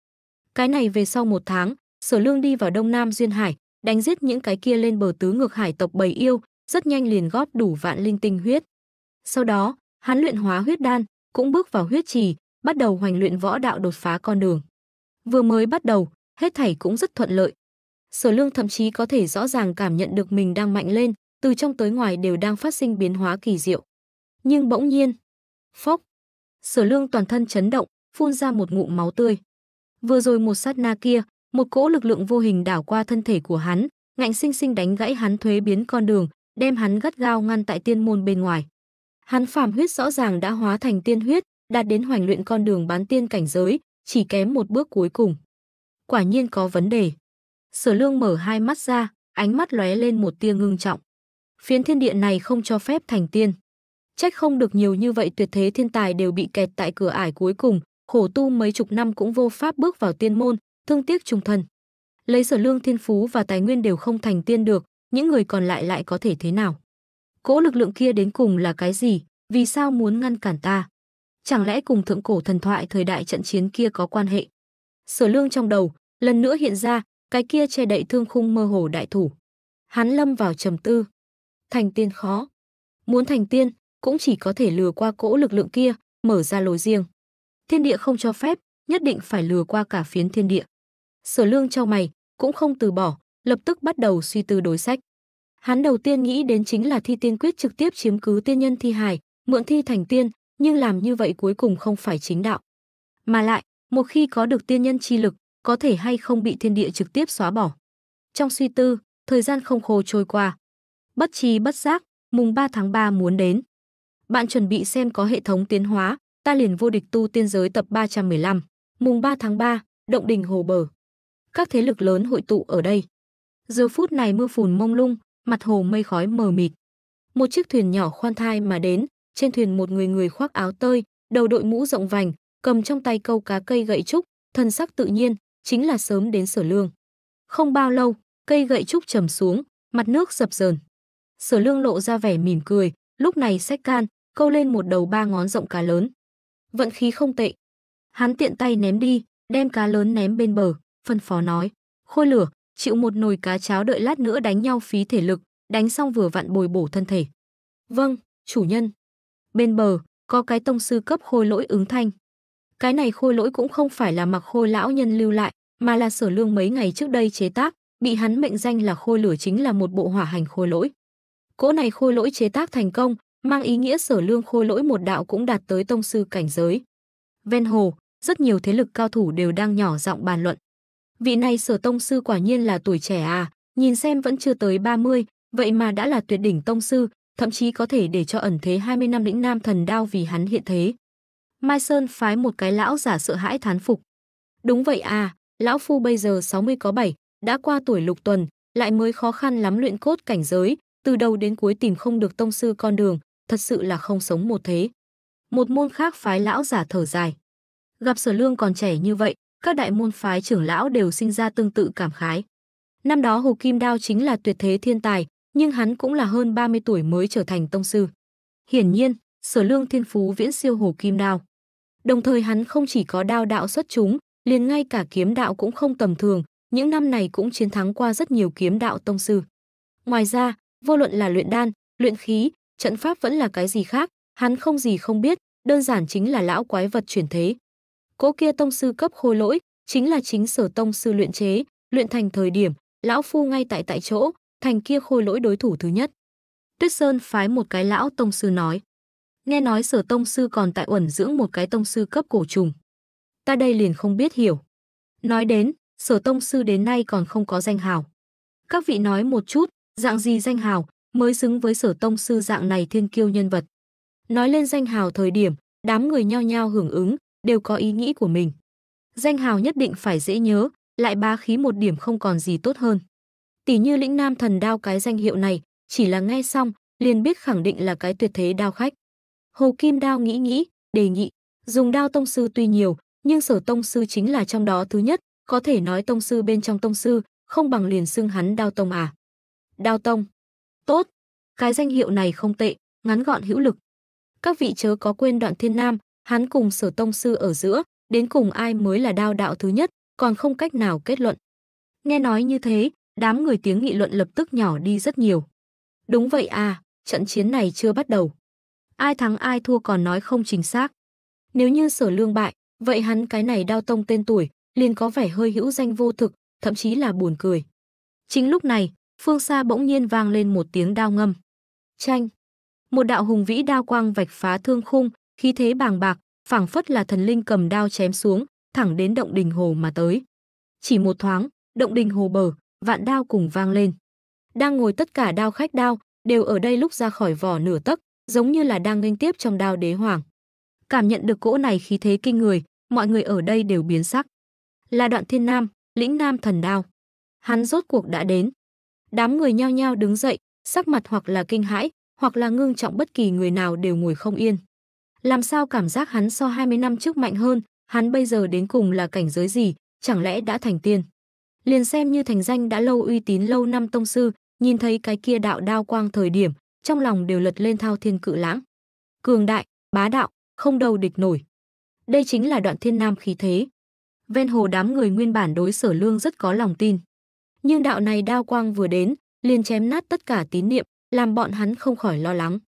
Cái này về sau một tháng, sở lương đi vào Đông Nam Duyên Hải, đánh giết những cái kia lên bờ tứ ngược hải tộc bầy yêu, rất nhanh liền góp đủ vạn linh tinh huyết. Sau đó, hắn luyện hóa huyết đan, cũng bước vào huyết trì, bắt đầu hoành luyện võ đạo đột phá con đường. Vừa mới bắt đầu, hết thảy cũng rất thuận lợi. Sở Lương thậm chí có thể rõ ràng cảm nhận được mình đang mạnh lên, từ trong tới ngoài đều đang phát sinh biến hóa kỳ diệu nhưng bỗng nhiên, phốc, Sở Lương toàn thân chấn động, phun ra một ngụm máu tươi. Vừa rồi một sát na kia, một cỗ lực lượng vô hình đảo qua thân thể của hắn, ngạnh sinh sinh đánh gãy hắn thuế biến con đường, đem hắn gắt gao ngăn tại tiên môn bên ngoài. Hắn phàm huyết rõ ràng đã hóa thành tiên huyết, đạt đến hoành luyện con đường bán tiên cảnh giới, chỉ kém một bước cuối cùng. Quả nhiên có vấn đề. Sở Lương mở hai mắt ra, ánh mắt lóe lên một tia ngưng trọng. Phiến thiên địa này không cho phép thành tiên. Trách không được nhiều như vậy tuyệt thế thiên tài đều bị kẹt tại cửa ải cuối cùng, khổ tu mấy chục năm cũng vô pháp bước vào tiên môn, thương tiếc trùng thân Lấy sở lương thiên phú và tài nguyên đều không thành tiên được, những người còn lại lại có thể thế nào? Cỗ lực lượng kia đến cùng là cái gì? Vì sao muốn ngăn cản ta? Chẳng lẽ cùng thượng cổ thần thoại thời đại trận chiến kia có quan hệ? Sở lương trong đầu, lần nữa hiện ra, cái kia che đậy thương khung mơ hồ đại thủ. Hắn lâm vào trầm tư. Thành tiên khó. Muốn thành tiên, cũng chỉ có thể lừa qua cỗ lực lượng kia, mở ra lối riêng. Thiên địa không cho phép, nhất định phải lừa qua cả phiến thiên địa. Sở Lương cho mày, cũng không từ bỏ, lập tức bắt đầu suy tư đối sách. Hắn đầu tiên nghĩ đến chính là thi tiên quyết trực tiếp chiếm cứ tiên nhân thi hài, mượn thi thành tiên, nhưng làm như vậy cuối cùng không phải chính đạo. Mà lại, một khi có được tiên nhân chi lực, có thể hay không bị thiên địa trực tiếp xóa bỏ. Trong suy tư, thời gian không khô trôi qua. Bất trí bất giác, mùng 3 tháng 3 muốn đến. Bạn chuẩn bị xem có hệ thống tiến hóa, ta liền vô địch tu tiên giới tập 315, mùng 3 tháng 3, động đình hồ bờ. Các thế lực lớn hội tụ ở đây. Giờ phút này mưa phùn mông lung, mặt hồ mây khói mờ mịt. Một chiếc thuyền nhỏ khoan thai mà đến, trên thuyền một người người khoác áo tơi, đầu đội mũ rộng vành, cầm trong tay câu cá cây gậy trúc, thân sắc tự nhiên, chính là sớm đến sở lương. Không bao lâu, cây gậy trúc trầm xuống, mặt nước dập dờn. Sở lương lộ ra vẻ mỉm cười, lúc này sách can, câu lên một đầu ba ngón rộng cá lớn. Vận khí không tệ. Hắn tiện tay ném đi, đem cá lớn ném bên bờ, phân phó nói. Khôi lửa, chịu một nồi cá cháo đợi lát nữa đánh nhau phí thể lực, đánh xong vừa vặn bồi bổ thân thể. Vâng, chủ nhân. Bên bờ, có cái tông sư cấp khôi lỗi ứng thanh. Cái này khôi lỗi cũng không phải là mặc khôi lão nhân lưu lại, mà là sở lương mấy ngày trước đây chế tác, bị hắn mệnh danh là khôi lửa chính là một bộ hỏa hành khôi lỗi. Cỗ này khôi lỗi chế tác thành công, mang ý nghĩa sở lương khôi lỗi một đạo cũng đạt tới tông sư cảnh giới. Ven hồ, rất nhiều thế lực cao thủ đều đang nhỏ giọng bàn luận. Vị này sở tông sư quả nhiên là tuổi trẻ à, nhìn xem vẫn chưa tới 30, vậy mà đã là tuyệt đỉnh tông sư, thậm chí có thể để cho ẩn thế 20 năm lĩnh nam thần đao vì hắn hiện thế. Mai Sơn phái một cái lão giả sợ hãi thán phục. Đúng vậy à, lão phu bây giờ 60 có 7, đã qua tuổi lục tuần, lại mới khó khăn lắm luyện cốt cảnh giới, từ đầu đến cuối tìm không được tông sư con đường, thật sự là không sống một thế. Một môn khác phái lão giả thở dài. Gặp sở lương còn trẻ như vậy, các đại môn phái trưởng lão đều sinh ra tương tự cảm khái. Năm đó Hồ Kim Đao chính là tuyệt thế thiên tài, nhưng hắn cũng là hơn 30 tuổi mới trở thành tông sư. Hiển nhiên, sở lương thiên phú viễn siêu Hồ Kim Đao. Đồng thời hắn không chỉ có đao đạo xuất chúng, liền ngay cả kiếm đạo cũng không tầm thường, những năm này cũng chiến thắng qua rất nhiều kiếm đạo tông sư. Ngoài ra, Vô luận là luyện đan, luyện khí, trận pháp vẫn là cái gì khác, hắn không gì không biết, đơn giản chính là lão quái vật chuyển thế. Cố kia tông sư cấp khôi lỗi, chính là chính sở tông sư luyện chế, luyện thành thời điểm, lão phu ngay tại tại chỗ, thành kia khôi lỗi đối thủ thứ nhất. Tuyết Sơn phái một cái lão tông sư nói. Nghe nói sở tông sư còn tại uẩn dưỡng một cái tông sư cấp cổ trùng. Ta đây liền không biết hiểu. Nói đến, sở tông sư đến nay còn không có danh hào. Các vị nói một chút, Dạng gì danh hào mới xứng với sở tông sư dạng này thiên kiêu nhân vật. Nói lên danh hào thời điểm, đám người nhao nhao hưởng ứng, đều có ý nghĩ của mình. Danh hào nhất định phải dễ nhớ, lại bá khí một điểm không còn gì tốt hơn. Tỷ như lĩnh nam thần đao cái danh hiệu này, chỉ là nghe xong, liền biết khẳng định là cái tuyệt thế đao khách. Hồ Kim Đao nghĩ nghĩ, đề nghị, dùng đao tông sư tuy nhiều, nhưng sở tông sư chính là trong đó thứ nhất, có thể nói tông sư bên trong tông sư, không bằng liền xưng hắn đao tông à. Đao Tông. Tốt, cái danh hiệu này không tệ, ngắn gọn hữu lực. Các vị chớ có quên đoạn thiên nam, hắn cùng sở tông sư ở giữa, đến cùng ai mới là đao đạo thứ nhất, còn không cách nào kết luận. Nghe nói như thế, đám người tiếng nghị luận lập tức nhỏ đi rất nhiều. Đúng vậy à, trận chiến này chưa bắt đầu. Ai thắng ai thua còn nói không chính xác. Nếu như sở lương bại, vậy hắn cái này đao tông tên tuổi, liền có vẻ hơi hữu danh vô thực, thậm chí là buồn cười. Chính lúc này, phương xa bỗng nhiên vang lên một tiếng đao ngâm. Chanh! Một đạo hùng vĩ đao quang vạch phá thương khung, khí thế bàng bạc, phảng phất là thần linh cầm đao chém xuống, thẳng đến động đình hồ mà tới. Chỉ một thoáng, động đình hồ bờ, vạn đao cùng vang lên. Đang ngồi tất cả đao khách đao, đều ở đây lúc ra khỏi vỏ nửa tấc, giống như là đang nghênh tiếp trong đao đế hoàng. Cảm nhận được cỗ này khí thế kinh người, mọi người ở đây đều biến sắc. Là đoạn thiên nam, lĩnh nam thần đao. Hắn rốt cuộc đã đến. Đám người nhao nhao đứng dậy, sắc mặt hoặc là kinh hãi, hoặc là ngưng trọng bất kỳ người nào đều ngồi không yên. Làm sao cảm giác hắn so 20 năm trước mạnh hơn, hắn bây giờ đến cùng là cảnh giới gì, chẳng lẽ đã thành tiên. Liền xem như thành danh đã lâu uy tín lâu năm tông sư, nhìn thấy cái kia đạo đao quang thời điểm, trong lòng đều lật lên thao thiên cự lãng. Cường đại, bá đạo, không đầu địch nổi. Đây chính là đoạn thiên nam khí thế. Ven hồ đám người nguyên bản đối sở lương rất có lòng tin nhưng đạo này đao quang vừa đến, liền chém nát tất cả tín niệm, làm bọn hắn không khỏi lo lắng.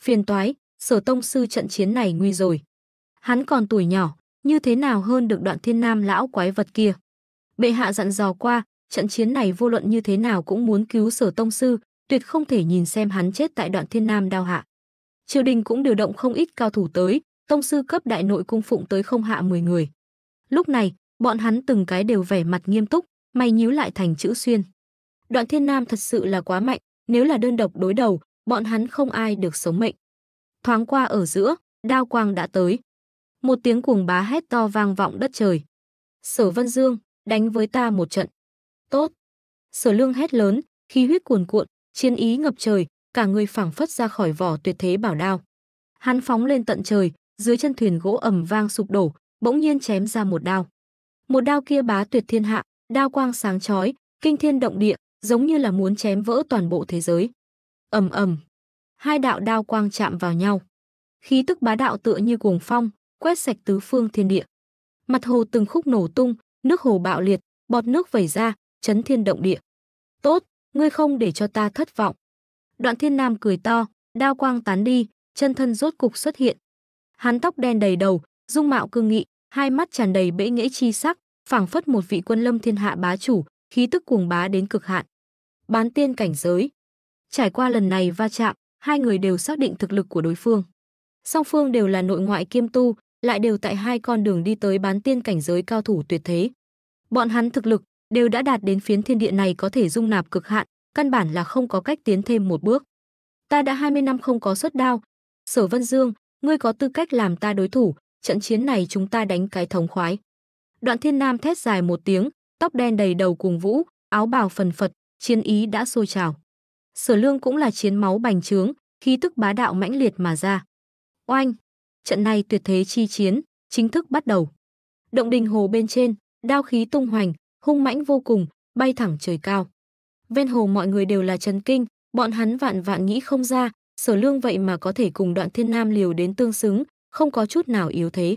Phiền toái, sở tông sư trận chiến này nguy rồi. Hắn còn tuổi nhỏ, như thế nào hơn được đoạn thiên nam lão quái vật kia. Bệ hạ dặn dò qua, trận chiến này vô luận như thế nào cũng muốn cứu sở tông sư, tuyệt không thể nhìn xem hắn chết tại đoạn thiên nam đao hạ. Triều đình cũng điều động không ít cao thủ tới, tông sư cấp đại nội cung phụng tới không hạ 10 người. Lúc này, bọn hắn từng cái đều vẻ mặt nghiêm túc, mày nhíu lại thành chữ xuyên. Đoạn Thiên Nam thật sự là quá mạnh, nếu là đơn độc đối đầu, bọn hắn không ai được sống mệnh. Thoáng qua ở giữa, đao quang đã tới. Một tiếng cuồng bá hét to vang vọng đất trời. Sở Vân Dương, đánh với ta một trận. Tốt. Sở Lương hét lớn, khí huyết cuồn cuộn, chiến ý ngập trời, cả người phảng phất ra khỏi vỏ tuyệt thế bảo đao. Hắn phóng lên tận trời, dưới chân thuyền gỗ ầm vang sụp đổ, bỗng nhiên chém ra một đao. Một đao kia bá tuyệt thiên hạ, đao quang sáng chói, kinh thiên động địa, giống như là muốn chém vỡ toàn bộ thế giới. Ầm ầm. Hai đạo đao quang chạm vào nhau. Khí tức bá đạo tựa như cuồng phong, quét sạch tứ phương thiên địa. Mặt hồ từng khúc nổ tung, nước hồ bạo liệt, bọt nước vẩy ra, chấn thiên động địa. Tốt, ngươi không để cho ta thất vọng. Đoạn thiên nam cười to, đao quang tán đi, chân thân rốt cục xuất hiện. Hắn tóc đen đầy đầu, dung mạo cương nghị, hai mắt tràn đầy bẽ nghẽ chi sắc, phảng phất một vị quân lâm thiên hạ bá chủ, khí tức cuồng bá đến cực hạn. Bán tiên cảnh giới. Trải qua lần này va chạm, hai người đều xác định thực lực của đối phương. Song phương đều là nội ngoại kiêm tu, lại đều tại hai con đường đi tới bán tiên cảnh giới cao thủ tuyệt thế. Bọn hắn thực lực đều đã đạt đến phiến thiên địa này có thể dung nạp cực hạn, căn bản là không có cách tiến thêm một bước. Ta đã 20 năm không có xuất đao. Sở Vân Dương, ngươi có tư cách làm ta đối thủ, trận chiến này chúng ta đánh cái thống khoái. Đoạn Thiên Nam thét dài một tiếng, tóc đen đầy đầu cùng vũ, áo bào phần phật, chiến ý đã sôi trào. Sở Lương cũng là chiến máu bành trướng, khí tức bá đạo mãnh liệt mà ra. Oanh! Trận này tuyệt thế chi chiến, chính thức bắt đầu. Động đình hồ bên trên, đao khí tung hoành, hung mãnh vô cùng, bay thẳng trời cao. Ven hồ mọi người đều là chấn kinh, bọn hắn vạn vạn nghĩ không ra, sở lương vậy mà có thể cùng đoạn thiên nam liều đến tương xứng, không có chút nào yếu thế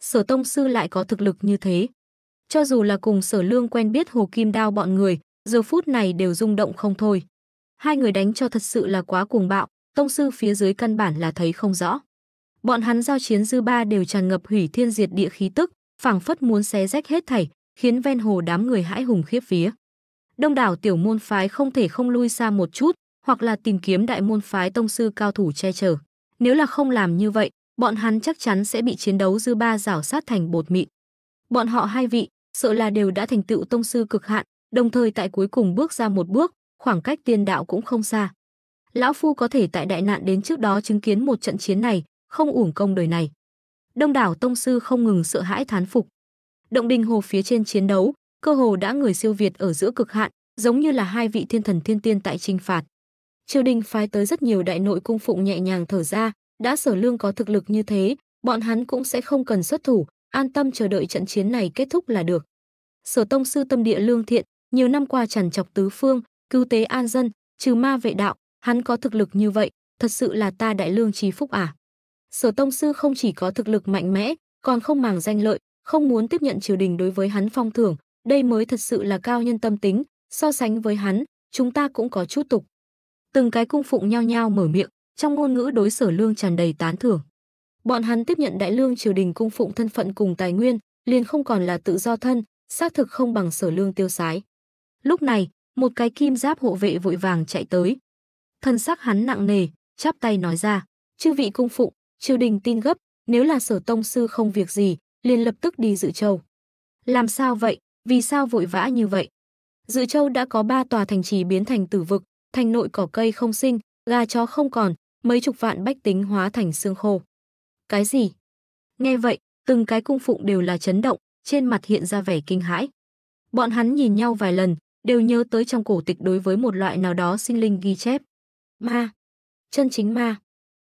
sở tông sư lại có thực lực như thế. Cho dù là cùng sở lương quen biết hồ kim đao bọn người, giờ phút này đều rung động không thôi. Hai người đánh cho thật sự là quá cuồng bạo, tông sư phía dưới căn bản là thấy không rõ. Bọn hắn giao chiến dư ba đều tràn ngập hủy thiên diệt địa khí tức, phảng phất muốn xé rách hết thảy, khiến ven hồ đám người hãi hùng khiếp vía. Đông đảo tiểu môn phái không thể không lui xa một chút, hoặc là tìm kiếm đại môn phái tông sư cao thủ che chở. Nếu là không làm như vậy, bọn hắn chắc chắn sẽ bị chiến đấu dư ba rảo sát thành bột mịn. Bọn họ hai vị, sợ là đều đã thành tựu tông sư cực hạn, đồng thời tại cuối cùng bước ra một bước, khoảng cách tiên đạo cũng không xa. Lão Phu có thể tại đại nạn đến trước đó chứng kiến một trận chiến này, không uổng công đời này. Đông đảo tông sư không ngừng sợ hãi thán phục. Động đình hồ phía trên chiến đấu, cơ hồ đã người siêu việt ở giữa cực hạn, giống như là hai vị thiên thần thiên tiên tại trinh phạt. Triều đình phái tới rất nhiều đại nội cung phụng nhẹ nhàng thở ra, đã sở lương có thực lực như thế, bọn hắn cũng sẽ không cần xuất thủ, an tâm chờ đợi trận chiến này kết thúc là được. Sở tông sư tâm địa lương thiện, nhiều năm qua trằn trọc tứ phương, cứu tế an dân, trừ ma vệ đạo, hắn có thực lực như vậy, thật sự là ta đại lương trí phúc à. Sở tông sư không chỉ có thực lực mạnh mẽ, còn không màng danh lợi, không muốn tiếp nhận triều đình đối với hắn phong thưởng, đây mới thật sự là cao nhân tâm tính, so sánh với hắn, chúng ta cũng có chút tục. Từng cái cung phụng nhao nhao mở miệng, trong ngôn ngữ đối Sở Lương tràn đầy tán thưởng. Bọn hắn tiếp nhận đại lương triều đình cung phụng thân phận cùng tài nguyên, liền không còn là tự do thân, xác thực không bằng Sở Lương tiêu sái. Lúc này, một cái kim giáp hộ vệ vội vàng chạy tới. Thân sắc hắn nặng nề, chắp tay nói ra, chư vị cung phụng, triều đình tin gấp, nếu là sở tông sư không việc gì, liền lập tức đi dự châu. Làm sao vậy, vì sao vội vã như vậy? Dự châu đã có ba tòa thành trì biến thành tử vực, thành nội cỏ cây không sinh, gà chó không còn, mấy chục vạn bách tính hóa thành xương khô. Cái gì? Nghe vậy, từng cái cung phụng đều là chấn động, trên mặt hiện ra vẻ kinh hãi. Bọn hắn nhìn nhau vài lần, đều nhớ tới trong cổ tịch đối với một loại nào đó sinh linh ghi chép. Ma, chân chính ma.